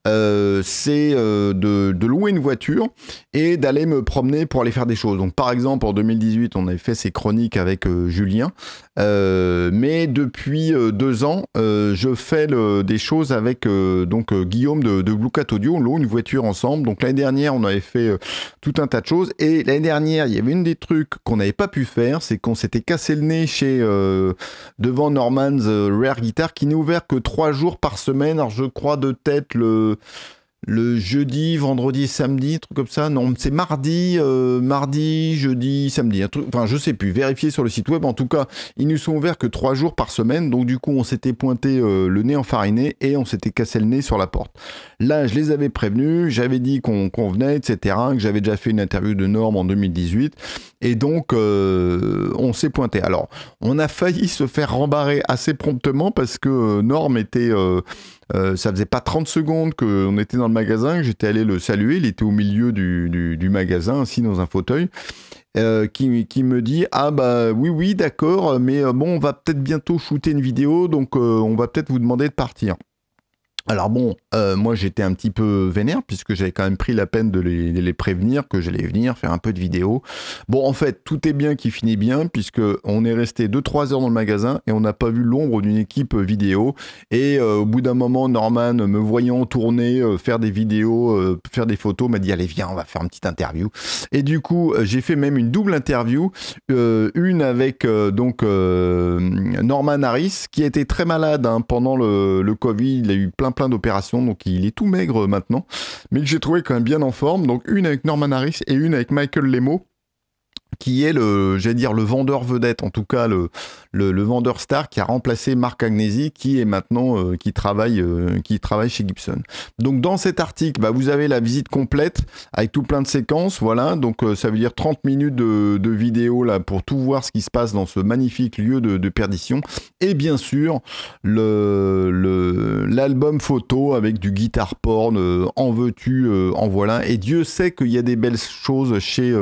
Euh, c'est euh, de, louer une voiture et d'aller me promener pour aller faire des choses. Donc par exemple en 2018 on avait fait ces chroniques avec euh, Julien, mais depuis deux ans je fais des choses avec donc Guillaume de, Blue Cat Audio, on loue une voiture ensemble. Donc l'année dernière on avait fait tout un tas de choses et l'année dernière il y avait une des trucs qu'on n'avait pas pu faire, c'est qu'on s'était cassé le nez chez devant Norman's Rare Guitar qui n'est ouvert que trois jours par semaine. Alors je crois de tête le le jeudi, vendredi, samedi, truc comme ça. Non, c'est mardi, euh, mardi, jeudi, samedi. enfin, je sais plus. Vérifiez sur le site web. En tout cas, ils ne sont ouverts que trois jours par semaine. Donc, du coup, on s'était pointé euh, le nez enfariné et on s'était cassé le nez sur la porte. Là, je les avais prévenus. J'avais dit qu'on venait, etc. Que j'avais déjà fait une interview de Norme en 2018. Et donc, euh, on s'est pointé. Alors, on a failli se faire rembarrer assez promptement parce que Norme était euh, ça faisait pas 30 secondes qu'on était dans le magasin, que j'étais allé le saluer. Il était au milieu du, magasin, assis dans un fauteuil. Euh, qui, qui, me dit ah bah oui oui d'accord mais euh, bon on va peut-être bientôt shooter une vidéo donc on va peut-être vous demander de partir alors bon, euh, moi j'étais un petit peu vénère puisque j'avais quand même pris la peine de les, prévenir que j'allais venir faire un peu de vidéo. Bon, en fait, tout est bien qui finit bien puisque on est resté 2-3 heures dans le magasin et on n'a pas vu l'ombre d'une équipe vidéo. Et euh, au bout d'un moment, Norman, me voyant tourner, euh, faire des vidéos, faire des photos, m'a dit allez viens, on va faire une petite interview. Et du coup, j'ai fait même une double interview, une avec donc Norman Harris qui était très malade hein, pendant le, le Covid, il a eu plein plein d'opérations, donc il est tout maigre euh, maintenant, mais que j'ai trouvé quand même bien en forme. Donc une avec Norman Harris et une avec Michael Lemo qui est le, j'allais dire le vendeur vedette, en tout cas le, le, vendeur star qui a remplacé Marc Agnesi, qui est maintenant euh, qui travaille euh, qui travaille chez Gibson. Donc dans cet article, bah, vous avez la visite complète avec tout plein de séquences. Voilà, donc euh, ça veut dire 30 minutes de, vidéo là pour tout voir ce qui se passe dans ce magnifique lieu de, perdition. Et bien sûr, le l'album photo avec du guitare porn, en veux-tu, en voilà. Et Dieu sait qu'il y a des belles choses chez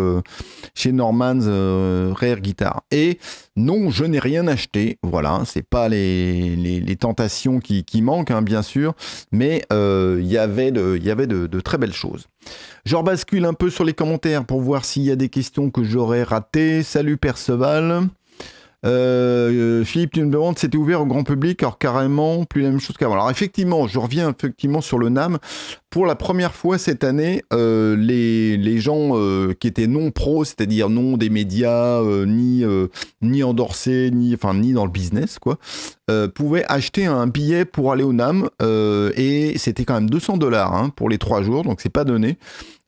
chez Norman's Rare Guitar. Et non, je n'ai rien acheter, Voilà, c'est pas les, les, tentations qui, manquent, hein, bien sûr, mais euh, il y avait, de, y avait de, de, très belles choses. Je rebascule un peu sur les commentaires pour voir s'il y a des questions que j'aurais ratées. Salut Perceval. Euh, Philippe, tu me demandes, c'était ouvert au grand public, alors carrément, plus la même chose qu'avant. Alors effectivement, je reviens effectivement sur le NAM. Pour la première fois cette année, euh, les, gens euh, qui étaient non pro, c'est-à-dire non des médias, ni, ni endorsés, ni, enfin, ni dans le business, quoi, pouvaient acheter un billet pour aller au NAM. et c'était quand même 200 dollars hein, pour les trois jours, donc c'est pas donné.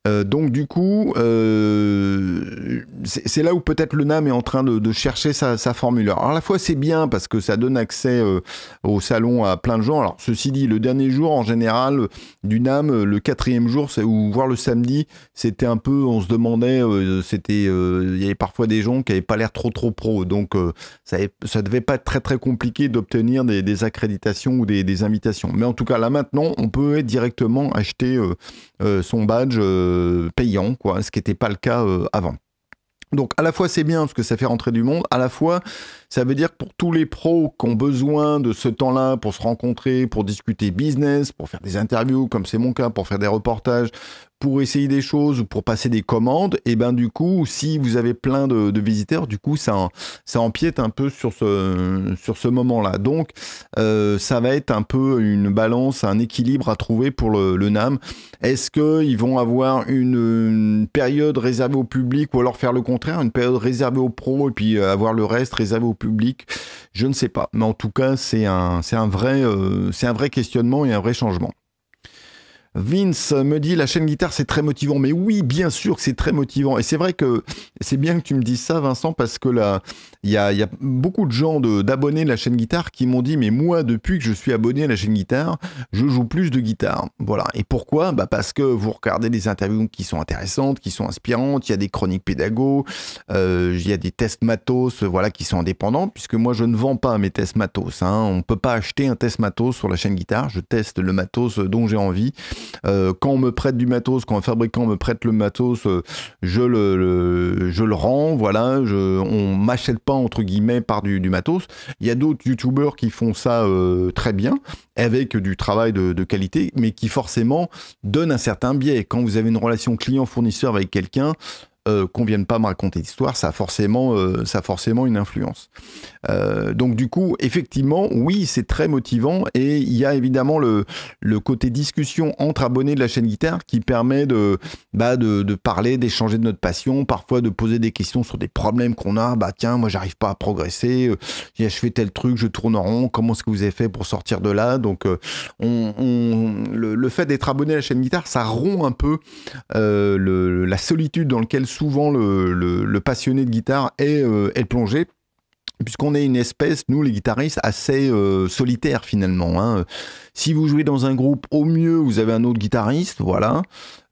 Euh, donc du coup, euh, c'est là où peut-être le NAM est en train de, chercher sa, formule. Alors à la fois c'est bien parce que ça donne accès euh, au salon à plein de gens. Alors ceci dit, le dernier jour en général du NAM, le quatrième jour, ou voire le samedi, c'était un peu, on se demandait, c'était, il y avait parfois des gens qui n'avaient pas l'air trop trop pro, donc ça, devait pas être très très compliqué d'obtenir des, accréditations ou des, des, invitations. Mais en tout cas là maintenant, on peut directement acheter son badge euh, payant, quoi, ce qui n'était pas le cas euh, avant. Donc à la fois c'est bien parce que ça fait rentrer du monde, à la fois ça veut dire que pour tous les pros qui ont besoin de ce temps-là pour se rencontrer, pour discuter business, pour faire des interviews, comme c'est mon cas, pour faire des reportages, pour essayer des choses ou pour passer des commandes, et eh ben du coup, si vous avez plein de, visiteurs, du coup, ça, ça empiète un peu sur ce, sur ce moment-là. Donc, euh, ça va être un peu une balance, un équilibre à trouver pour le, NAM. Est-ce qu'ils vont avoir une, période réservée au public ou alors faire le contraire, une période réservée aux pros et puis euh, avoir le reste réservé au public, je ne sais pas. Mais en tout cas, c'est un, un, vrai, euh, c'est un vrai questionnement et un vrai changement. Vince me dit la chaîne guitare c'est très motivant, mais oui bien sûr que c'est très motivant et c'est vrai que c'est bien que tu me dises ça Vincent parce que là il y, a, beaucoup de gens d'abonnés de, la chaîne guitare qui m'ont dit mais moi depuis que je suis abonné à la chaîne guitare je joue plus de guitare voilà et pourquoi bah parce que vous regardez des interviews qui sont intéressantes qui sont inspirantes il y a des chroniques pédago euh, il y a des tests matos voilà qui sont indépendants puisque moi je ne vends pas mes tests matos on hein. on peut pas acheter un test matos sur la chaîne guitare je teste le matos dont j'ai envie euh, quand on me prête du matos, quand un fabricant me prête le matos, euh, je, le, je le rends, voilà, on m'achète pas entre guillemets par du, matos. Il y a d'autres youtubeurs qui font ça euh, très bien, avec du travail de, qualité, mais qui forcément donnent un certain biais. Quand vous avez une relation client-fournisseur avec quelqu'un, euh, qu'on ne vienne pas me raconter l'histoire, ça a forcément, euh, ça forcément une influence. Euh, donc du coup, effectivement, oui, c'est très motivant et il y a évidemment le, le côté discussion entre abonnés de la chaîne guitare qui permet de, bah, de, parler, d'échanger de notre passion, parfois de poser des questions sur des problèmes qu'on a. Bah tiens, moi j'arrive pas à progresser, je fais tel truc, je tourne en rond. Comment est-ce que vous avez fait pour sortir de là Donc on, le, fait d'être abonné à la chaîne guitare, ça rompt un peu la solitude dans laquelle souvent le, passionné de guitare euh, est, plongé puisqu'on est une espèce, nous les guitaristes, assez euh, solitaire finalement. Hein. Si vous jouez dans un groupe, au mieux vous avez un autre guitariste, voilà.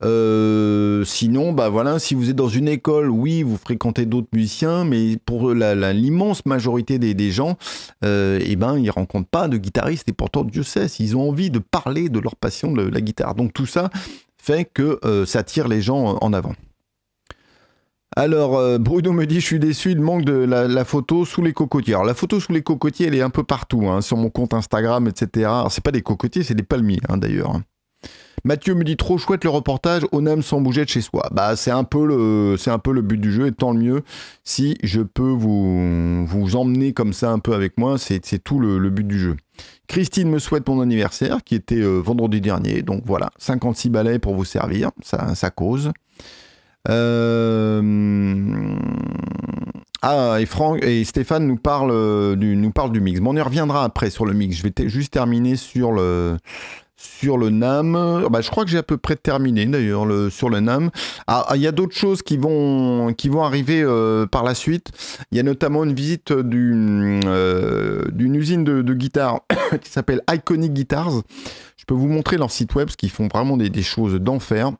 Euh, sinon, bah voilà, si vous êtes dans une école, oui, vous fréquentez d'autres musiciens, mais pour l'immense majorité des, gens, euh, eh ben, ils rencontrent pas de guitariste et pourtant Dieu sait ils ont envie de parler de leur passion de la guitare. Donc tout ça fait que ça tire les gens en avant. Alors, euh, Bruno me dit, je suis déçu, il manque de la, photo sous les cocotiers. Alors, la photo sous les cocotiers, elle est un peu partout, hein, sur mon compte Instagram, etc. Alors, c'est pas des cocotiers, c'est des palmiers, hein, d'ailleurs. Hein. Mathieu me dit trop chouette le reportage, on aime sans bouger de chez soi. Bah c'est un peu le c'est un peu le but du jeu et tant le mieux si je peux vous emmener comme ça un peu avec moi, c'est tout le, but du jeu. Christine me souhaite mon anniversaire qui était euh, vendredi dernier, donc voilà, 56 balais pour vous servir, ça cause. Euh, ah, et, Franck, et Stéphane nous parle, euh, du, nous du mix. Bon, on y reviendra après sur le mix. Je vais juste terminer sur le, sur le NAM. Ah, bah, je crois que j'ai à peu près terminé d'ailleurs sur le NAM. Ah, ah, il y a d'autres choses qui vont, qui vont arriver euh, par la suite. Il y a notamment une visite d'une usine de, de guitare qui s'appelle Iconic Guitars. Je peux vous montrer leur site web parce qu'ils font vraiment des choses d'enfer.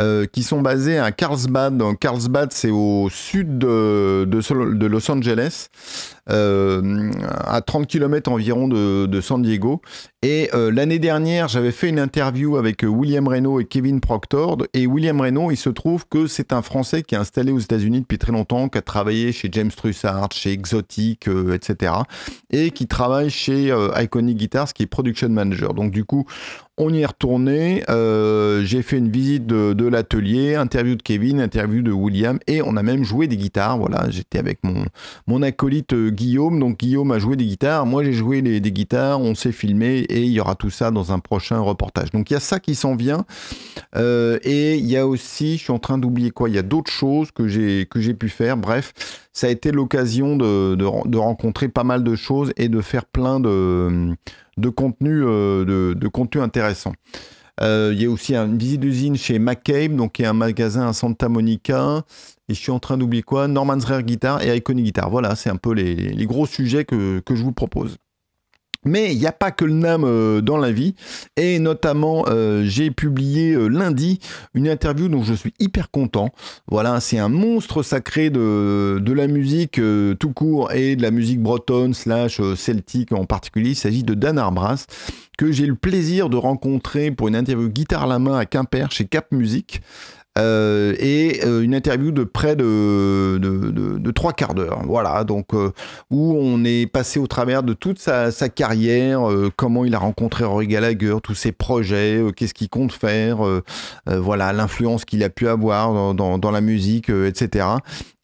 Euh, qui sont basés à Carlsbad. Carlsbad, c'est au sud de, Los Angeles, euh, à 30 km environ de San Diego. Et euh, l'année dernière, j'avais fait une interview avec euh, William Renault et Kevin Proctor. Et William Renault, il se trouve que c'est un Français qui est installé aux États-Unis depuis très longtemps, qui a travaillé chez James Trussard, chez Exotic, euh, etc. Et qui travaille chez Iconic Guitars, qui est production manager. Donc du coup, on y est retourné. J'ai fait une visite de, l'atelier, interview de Kevin, interview de William, et on a même joué des guitares. Voilà, j'étais avec mon, mon acolyte Guillaume. Donc Guillaume a joué des guitares, moi j'ai joué des guitares, on s'est filmé et il y aura tout ça dans un prochain reportage. Donc il y a ça qui s'en vient. Euh, et il y a aussi, je suis en train d'oublier quoi, il y a d'autres choses que j'ai, que j'ai pu faire. Bref, ça a été l'occasion de, rencontrer pas mal de choses et de faire plein de, de contenus euh, de, contenu intéressant. Euh, il y a aussi une visite d'usine chez McCabe, donc qui est un magasin à Santa Monica. Et je suis en train d'oublier quoi Norman's Rare Guitar et Iconic Guitar. Voilà, c'est un peu les, gros sujets que je vous propose. Mais il n'y a pas que le NAM euh, dans la vie. Et notamment, euh, j'ai publié euh, lundi une interview dont je suis hyper content. Voilà, c'est un monstre sacré de, de la musique tout court et de la musique bretonne slash celtique en particulier. Il s'agit de Dan Arbras que j'ai eu le plaisir de rencontrer pour une interview guitare à la main à Quimper chez Cap Musique. Euh, et euh, une interview de près de, trois quarts d'heure. Voilà, donc euh, où on est passé au travers de toute sa, carrière, comment il a rencontré Rory Gallagher, tous ses projets, qu'est-ce qu'il compte faire, voilà l'influence qu'il a pu avoir dans la musique, etc.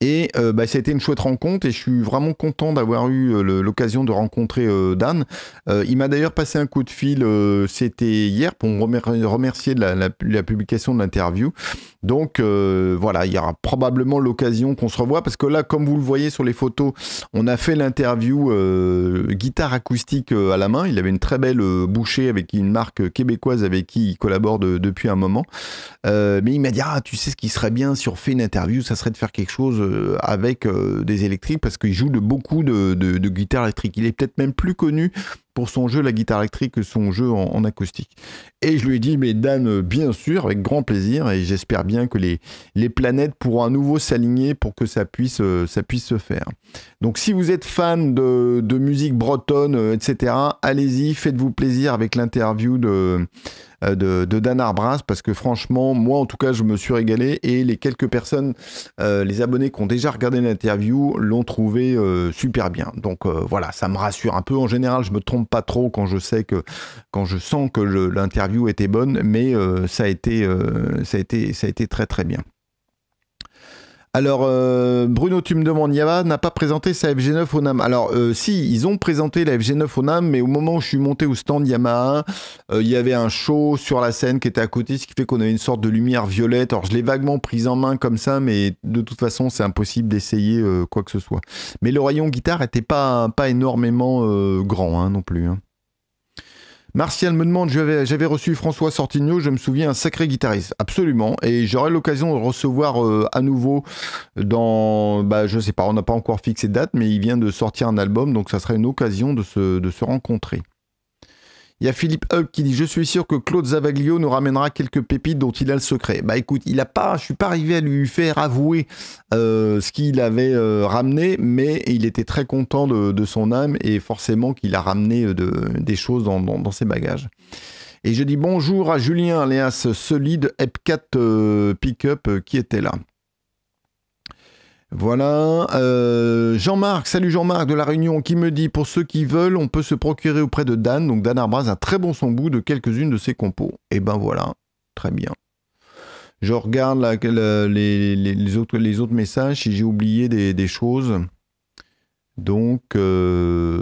Et euh, bah, ça a été une chouette rencontre et je suis vraiment content d'avoir eu euh, l'occasion de rencontrer euh, Dan. il m'a d'ailleurs passé un coup de fil, c'était hier, pour me remercier de la, publication de l'interview. Donc voilà, il y aura probablement l'occasion qu'on se revoie parce que là, comme vous le voyez sur les photos, on a fait l'interview guitare acoustique à la main. Il avait une très belle bouchée avec une marque québécoise avec qui il collabore depuis un moment. mais il m'a dit, ah, tu sais ce qui serait bien si on fait une interview, ça serait de faire quelque chose euh, avec euh, des électriques parce qu'il joue de beaucoup de, de, de guitares électriques. Il est peut-être même plus connu pour son jeu la guitare électrique son jeu en, acoustique. Et je lui ai dit, mais Dan, euh, bien sûr, avec grand plaisir, et j'espère bien que les, les planètes pourront à nouveau s'aligner pour que ça puisse, euh, ça puisse se faire. Donc si vous êtes fan de, musique bretonne, euh, etc., allez-y, faites-vous plaisir avec l'interview de... De, Dan Arbras parce que franchement, moi en tout cas, je me suis régalé et les quelques personnes, les abonnés qui ont déjà regardé l'interview l'ont trouvé super bien. Donc voilà, ça me rassure un peu. En général, je me trompe pas trop quand je sais que, quand je sens que l'interview était bonne, mais euh, ça, a été, euh, ça, a été, ça a été très très bien. Alors, euh, Bruno, tu me demandes, Yamaha n'a pas présenté sa FG9 au NAM. Alors, euh, si, ils ont présenté la FG9 au NAM, mais au moment où je suis monté au stand Yamaha, euh, il y avait un show sur la scène qui était à côté, ce qui fait qu'on avait une sorte de lumière violette. Alors, je l'ai vaguement prise en main comme ça, mais de toute façon, c'est impossible d'essayer quoi que ce soit. Mais le rayon guitare n'était pas, pas énormément grand hein, non plus. Hein. Martial me demande, j'avais reçu François Sortigno, je me souviens, un sacré guitariste. Absolument. Et j'aurai l'occasion de recevoir euh, à nouveau dans, bah, je sais pas, on n'a pas encore fixé de date, mais il vient de sortir un album, donc ça serait une occasion de se, de se rencontrer. Il y a Philippe Hub qui dit Je suis sûr que Claude Zavaglio nous ramènera quelques pépites dont il a le secret. Bah écoute, il a pas, je suis pas arrivé à lui faire avouer euh, ce qu'il avait euh, ramené, mais il était très content de, son âme et forcément qu'il a ramené euh, des choses dans, ses bagages. Et je dis bonjour à Julien Léas Solide, Epcat 4 Pickup, qui était là. Voilà. Euh, Jean-Marc, salut Jean-Marc de La Réunion, qui me dit pour ceux qui veulent, on peut se procurer auprès de Dan. Donc Dan Arbraz, a très bon son-bout de quelques-unes de ses compos. Et eh ben voilà, très bien. Je regarde les, autres, messages si j'ai oublié des choses. Donc, euh,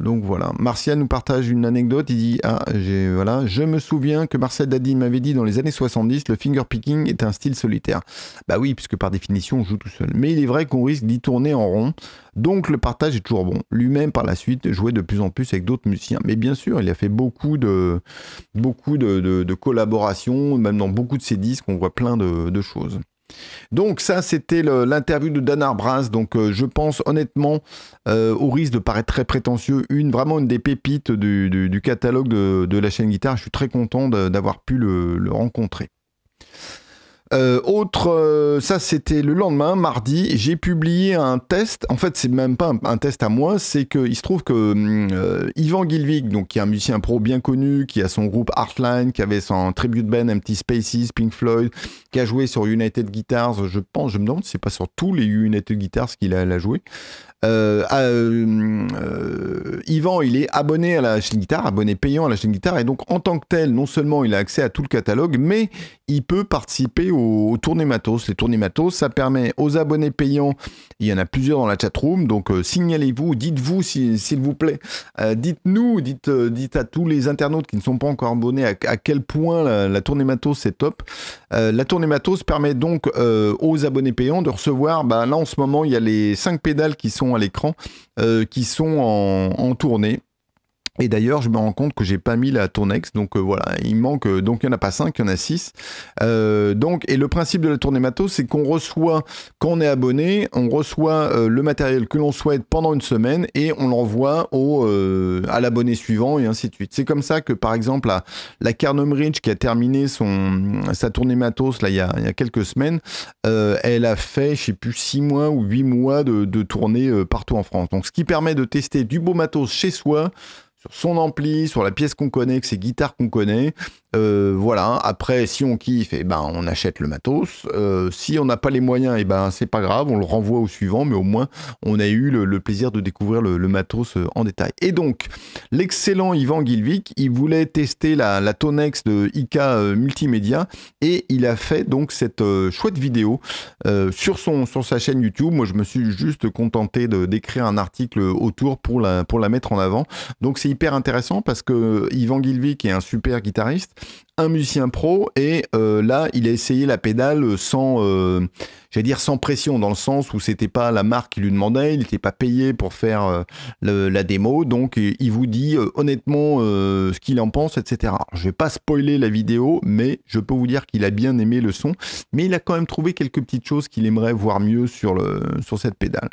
donc voilà. Martial nous partage une anecdote. Il dit Ah, j'ai, voilà, je me souviens que Marcel Daddy m'avait dit dans les années 70, le finger picking est un style solitaire. Bah oui, puisque par définition, on joue tout seul. Mais il est vrai qu'on risque d'y tourner en rond. Donc, le partage est toujours bon. Lui-même, par la suite, jouait de plus en plus avec d'autres musiciens. Mais bien sûr, il a fait beaucoup de, beaucoup de, collaborations, même dans beaucoup de ses disques, on voit plein de choses. Donc ça, c'était l'interview de Dan Arbras. Donc euh, je pense honnêtement, euh, au risque de paraître très prétentieux, une vraiment une des pépites du, catalogue de, la chaîne guitare. Je suis très content d'avoir pu le rencontrer. Euh, autre, euh, ça c'était le lendemain, mardi, j'ai publié un test. En fait, c'est même pas un, test à moi, c'est qu'il se trouve que Ivan hum, euh, Yvan Gilvig, donc qui est un musicien pro bien connu, qui a son groupe Artline qui avait son tribute band Empty Spaces, Pink Floyd, qui a joué sur United Guitars, je pense, je me demande c'est pas sur tous les United Guitars qu'il a, a, joué. Ivan, euh, ah, euh, euh, Yvan, il est abonné à la chaîne guitare, abonné payant à la chaîne guitare, et donc en tant que tel, non seulement il a accès à tout le catalogue, mais il peut participer aux, tournées matos. Les tournées matos, ça permet aux abonnés payants, il y en a plusieurs dans la chat room, donc signalez-vous, dites-vous s'il vous plaît, dites-nous, dites, dites à tous les internautes qui ne sont pas encore abonnés à, quel point la, tournée matos est top. la tournée matos permet donc aux abonnés payants de recevoir, bah, là en ce moment, il y a les 5 pédales qui sont à l'écran, euh, qui sont en tournée et d'ailleurs, je me rends compte que j'ai pas mis la Tournex, donc euh, voilà, il manque, euh, donc il n'y en a pas 5, il y en a 6. Euh, donc, et le principe de la tournée matos, c'est qu'on reçoit, quand on est abonné, on reçoit le matériel que l'on souhaite pendant une semaine et on l'envoie au, à l'abonné suivant et ainsi de suite. C'est comme ça que, par exemple, la, la Carnum Ridge qui a terminé son, sa tournée matos, là, il y a, quelques semaines, elle a fait, je ne sais plus, 6 mois ou 8 mois de, de tournée partout en France. Donc, ce qui permet de tester du beau matos chez soi, sur son ampli, sur la pièce qu'on connaît, que ses guitares qu'on connaît, euh, voilà, après, si on kiffe, et eh ben, on achète le matos. Euh, si on n'a pas les moyens, et eh ben, c'est pas grave, on le renvoie au suivant, mais au moins, on a eu le, plaisir de découvrir le, matos euh, en détail. Et donc, l'excellent Ivan Gilvic, il voulait tester la, la Tonex de IK Multimédia et il a fait donc cette chouette vidéo sur, son, sur sa chaîne YouTube. Moi, je me suis juste contenté d'écrire un article autour pour la, pour la mettre en avant. Donc, c'est hyper intéressant parce que Ivan Gilvic est un super guitariste un musicien pro et euh, là il a essayé la pédale sans euh, dire sans pression dans le sens où c'était pas la marque qui lui demandait il n'était pas payé pour faire euh, la démo donc il vous dit honnêtement ce qu'il en pense etc je vais pas spoiler la vidéo mais je peux vous dire qu'il a bien aimé le son mais il a quand même trouvé quelques petites choses qu'il aimerait voir mieux sur le sur cette pédale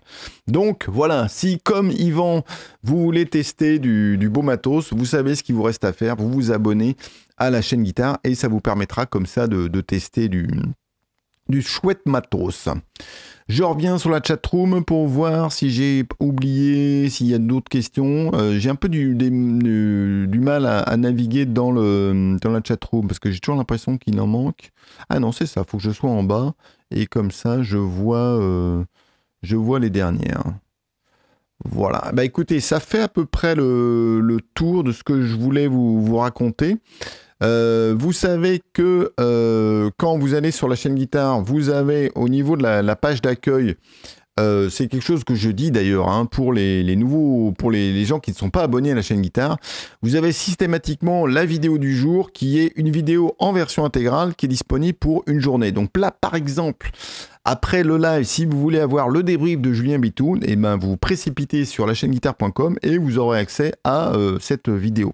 donc voilà si comme Yvan vous voulez tester du, du beau matos vous savez ce qu'il vous reste à faire vous vous abonnez à la chaîne guitare et ça vous permettra comme ça de, tester du, chouette matos. Je reviens sur la chatroom pour voir si j'ai oublié, s'il y a d'autres questions. Euh, j'ai un peu du, du, mal à, naviguer dans, le, dans la chatroom parce que j'ai toujours l'impression qu'il en manque. Ah non, c'est ça, faut que je sois en bas et comme ça je vois, euh, je vois les dernières. Voilà, bah écoutez, ça fait à peu près le, tour de ce que je voulais vous, vous raconter. Euh, vous savez que euh, quand vous allez sur la chaîne guitare, vous avez au niveau de la, page d'accueil, euh, c'est quelque chose que je dis d'ailleurs hein, pour les, nouveaux, pour les, gens qui ne sont pas abonnés à la chaîne guitare. Vous avez systématiquement la vidéo du jour qui est une vidéo en version intégrale qui est disponible pour une journée. Donc là, par exemple, après le live, si vous voulez avoir le débrief de Julien Bitoun, et eh ben vous précipitez sur la chaîne guitare.com et vous aurez accès à cette vidéo.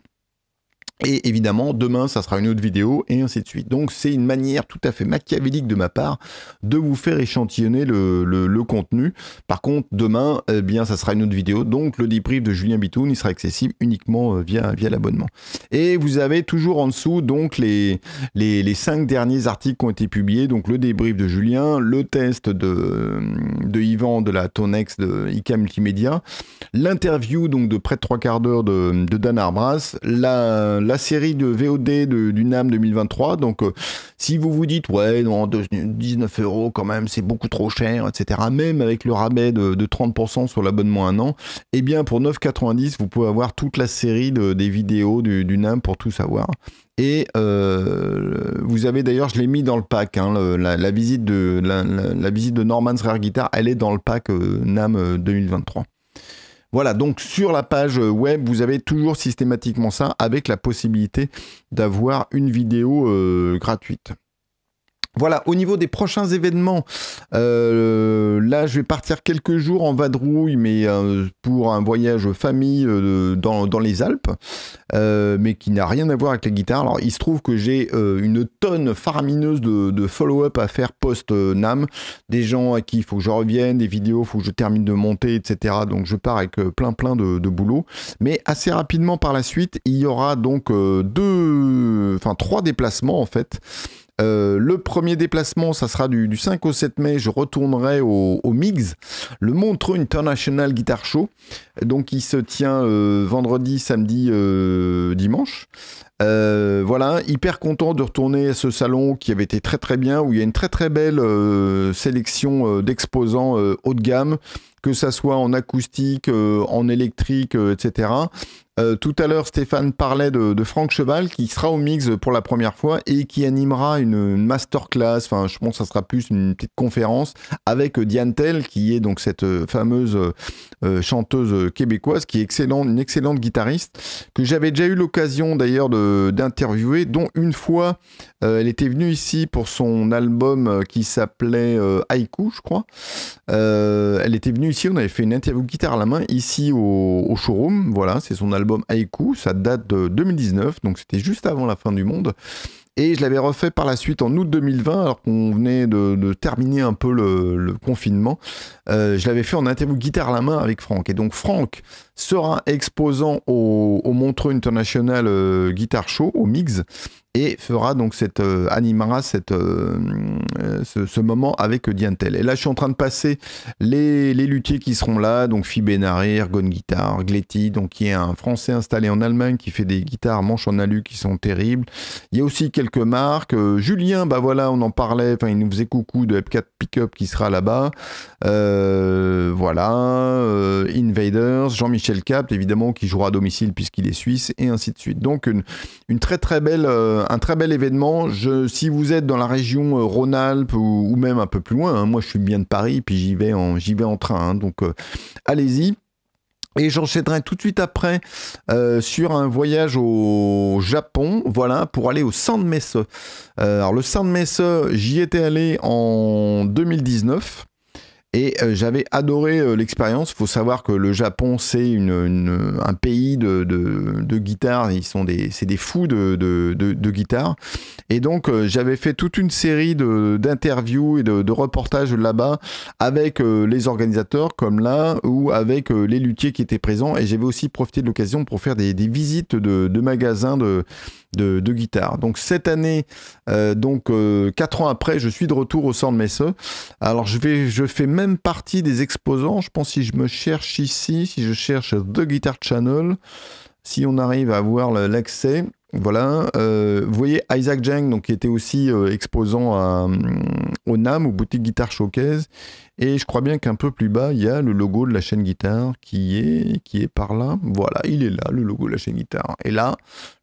Et évidemment, demain, ça sera une autre vidéo, et ainsi de suite. Donc, c'est une manière tout à fait machiavélique de ma part de vous faire échantillonner le, contenu. Par contre, demain, eh bien, ça sera une autre vidéo. Donc, le débrief de Julien Bitoun, il sera accessible uniquement euh, via, via l'abonnement. Et vous avez toujours en dessous, donc, les, les, cinq derniers articles qui ont été publiés. Donc, le débrief de Julien, le test de, de Yvan de la Tonex de IK Multimédia, l'interview, donc, de près de trois quarts d'heure de, de Dan Arbras, la la série de VOD de, du NAM 2023. Donc, euh, si vous vous dites, ouais, non, 19 euros quand même, c'est beaucoup trop cher, etc., même avec le rabais de, 30% sur l'abonnement un an, eh bien, pour 9,90, vous pouvez avoir toute la série des vidéos du, du NAM pour tout savoir. Et euh, vous avez d'ailleurs, je l'ai mis dans le pack, hein, la, visite de, la, visite de Norman's Rare Guitar, elle est dans le pack euh, NAM 2023. Euh, voilà, donc sur la page web, vous avez toujours systématiquement ça avec la possibilité d'avoir une vidéo euh, gratuite. Voilà, au niveau des prochains événements, euh, là je vais partir quelques jours en vadrouille, mais euh, pour un voyage famille euh, dans, les Alpes, mais qui n'a rien à voir avec la guitare. Alors il se trouve que j'ai une tonne faramineuse de, follow-up à faire post-NAM, des gens à qui il faut que je revienne, des vidéos, il faut que je termine de monter, etc. Donc je pars avec plein plein de, de boulot. Mais assez rapidement par la suite, il y aura donc deux, enfin trois déplacements en fait. Euh, le premier déplacement, ça sera du, 5 au 7 mai. Je retournerai au, MIGS, le Montreux International Guitar Show. Donc, il se tient euh, vendredi, samedi, euh, dimanche. voilà, hyper content de retourner à ce salon qui avait été très très bien, où il y a une très très belle sélection d'exposants haut de gamme, que ça soit en acoustique, en électrique, etc. Euh, tout à l'heure, Stéphane parlait de, Franck Cheval qui sera au mix pour la première fois et qui animera une, masterclass. Enfin, je pense que ça sera plus une petite conférence avec Diane Tell, qui est donc cette euh, fameuse euh, chanteuse québécoise qui est excellente, une excellente guitariste que j'avais déjà eu l'occasion d'ailleurs d'interviewer, dont une fois elle était venue ici pour son album qui s'appelait Haiku, je crois. elle était venue ici, on avait fait une interview guitare à la main ici au showroom. Voilà, c'est son album album Haïku, ça date de 2019, donc c'était juste avant la fin du monde. Et je l'avais refait par la suite en août 2020, alors qu'on venait de, terminer un peu le, confinement. Euh, je l'avais fait en interview guitare à la main avec Franck. Et donc Franck sera exposant au, au Montreux International euh, Guitar Show, au Mix et fera donc cette euh, animera euh, euh, ce, moment avec Diantel. Et là, je suis en train de passer les, les luthiers qui seront là, donc Fibénaré, Ergon Guitar, Gletti, donc qui est un Français installé en Allemagne qui fait des guitares manches en alu qui sont terribles. Il y a aussi quelques marques. Julien, bah voilà, on en parlait, enfin il nous faisait coucou de F4 Pickup qui sera là-bas. voilà, Invaders, Jean-Michel Cap évidemment qui jouera à domicile puisqu'il est suisse et ainsi de suite. Donc une très très belle un très bel événement. Je, si vous êtes dans la région euh, Rhône-Alpes ou, même un peu plus loin, hein, moi je suis bien de Paris, puis j'y vais en, j'y vais en train, hein, donc euh, allez-y. Et j'enchaînerai tout de suite après euh, sur un voyage au Japon, voilà, pour aller au saint messe alors le saint Saint-Messe, j'y étais allé en 2019. Et euh, j'avais adoré euh, l'expérience. Il faut savoir que le Japon, c'est un pays de, de, guitare. Ils sont des, c'est des fous de, de, guitare. Et donc, euh, j'avais fait toute une série d'interviews et de, reportages là-bas avec les organisateurs, comme là, ou avec les luthiers qui étaient présents. Et j'avais aussi profité de l'occasion pour faire des, visites de, magasins de, de, guitare. Donc cette année, donc quatre ans après, je suis de retour au Centre Messe. Alors je vais, je fais même partie des exposants. Je pense si je me cherche ici, si je cherche The Guitar Channel, si on arrive à avoir l'accès, voilà. Euh, vous voyez Isaac Jang, donc, qui était aussi euh, exposant à, mm, au NAM, au boutique Guitare Showcase. Et je crois bien qu'un peu plus bas, il y a le logo de la chaîne guitare qui est, qui est par là. Voilà, il est là, le logo de la chaîne guitare. Et là,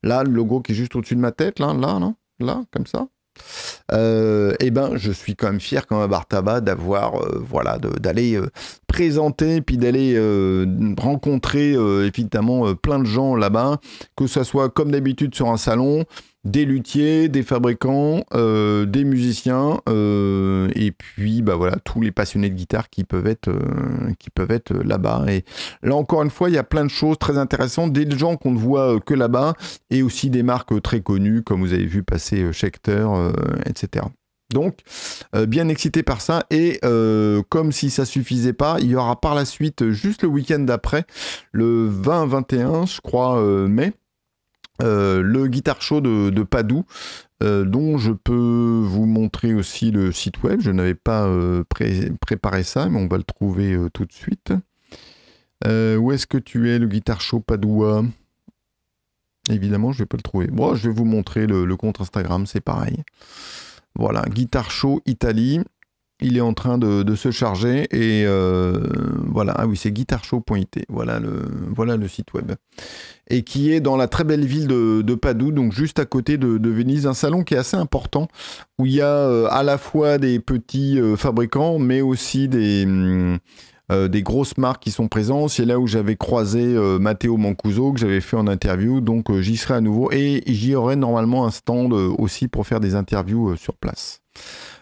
là, le logo qui est juste au-dessus de ma tête, là, là, non là comme ça. Euh, eh ben, je suis quand même fier comme Bartaba d'avoir, euh, voilà, d'aller euh, présenter, puis d'aller rencontrer évidemment plein de gens là-bas, que ce soit comme d'habitude sur un salon, des luthiers, des fabricants, euh, des musiciens, euh, et puis bah voilà, tous les passionnés de guitare qui peuvent être, euh, qui peuvent être là-bas. Et là encore une fois, il y a plein de choses très intéressantes, des gens qu'on ne voit que là-bas, et aussi des marques très connues, comme vous avez vu passer Schecter, etc. Donc, bien excité par ça. Et comme si ça suffisait pas, il y aura par la suite, juste le week-end d'après, le 20-21, je crois, mai, euh, le Guitar Show de, Padoue, euh, dont je peux vous montrer aussi le site web. Je n'avais pas euh, préparé ça, mais on va le trouver tout de suite. où est-ce que tu es, le Guitar Show Padoua Évidemment, je ne vais pas le trouver. je vais vous montrer le, le compte Instagram, c'est pareil. Voilà, Guitar Show Italie il est en train de, se charger et euh, voilà ah oui c'est guitareshow.it voilà le voilà le site web et qui est dans la très belle ville de, Padoue donc juste à côté de, Venise un salon qui est assez important où il y a euh, à la fois des petits euh, fabricants mais aussi des mm, des grosses marques qui sont présentes. C'est là où j'avais croisé Matteo Mancuso, que j'avais fait en interview. Donc j'y serai à nouveau. Et j'y aurai normalement un stand aussi pour faire des interviews sur place.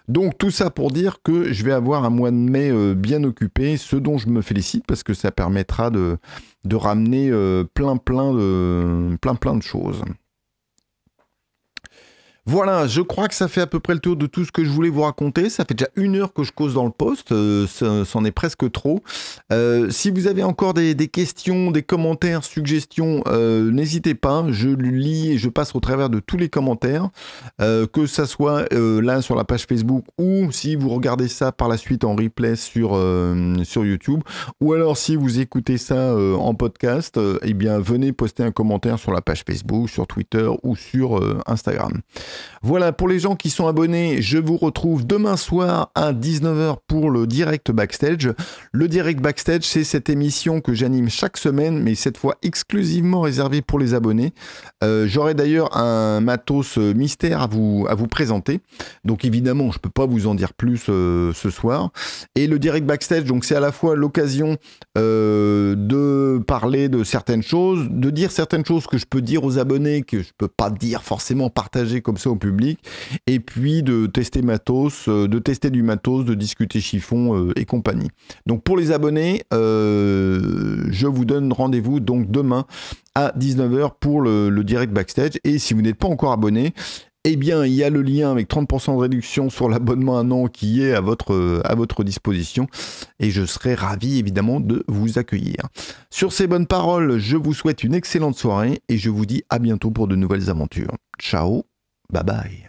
Donc tout ça pour dire que je vais avoir un mois de mai euh, bien occupé, ce dont je me félicite parce que ça permettra de, ramener euh, plein plein de plein plein de choses. Voilà, je crois que ça fait à peu près le tour de tout ce que je voulais vous raconter. Ça fait déjà une heure que je cause dans le poste, euh, c'en est presque trop. Euh, si vous avez encore des, questions, des commentaires, suggestions, euh, n'hésitez pas. Je lis et je passe au travers de tous les commentaires, que ça soit là sur la page Facebook ou si vous regardez ça par la suite en replay sur, sur YouTube, ou alors si vous écoutez ça en podcast, eh bien venez poster un commentaire sur la page Facebook, sur Twitter ou sur Instagram. Voilà, pour les gens qui sont abonnés, je vous retrouve demain soir à 19h pour le direct backstage. Le direct backstage, c'est cette émission que j'anime chaque semaine, mais cette fois exclusivement réservée pour les abonnés. Euh, j'aurai d'ailleurs un matos euh, mystère à vous, à vous présenter. Donc évidemment, je ne peux pas vous en dire plus euh, ce soir. Et le direct backstage, donc c'est à la fois l'occasion de parler de certaines choses, de dire certaines choses que je peux dire aux abonnés, que je ne peux pas dire forcément partager comme ça au public, et puis de tester matos, euh, de tester du matos, de discuter chiffon euh, et compagnie. Donc pour les abonnés, euh, je vous donne rendez-vous donc demain à 19h pour le, direct backstage. Et si vous n'êtes pas encore abonné, et eh bien, il y a le lien avec 30% de réduction sur l'abonnement un an qui est à votre, à votre disposition. Et je serai ravi, évidemment, de vous accueillir. Sur ces bonnes paroles, je vous souhaite une excellente soirée et je vous dis à bientôt pour de nouvelles aventures. Ciao Bye bye.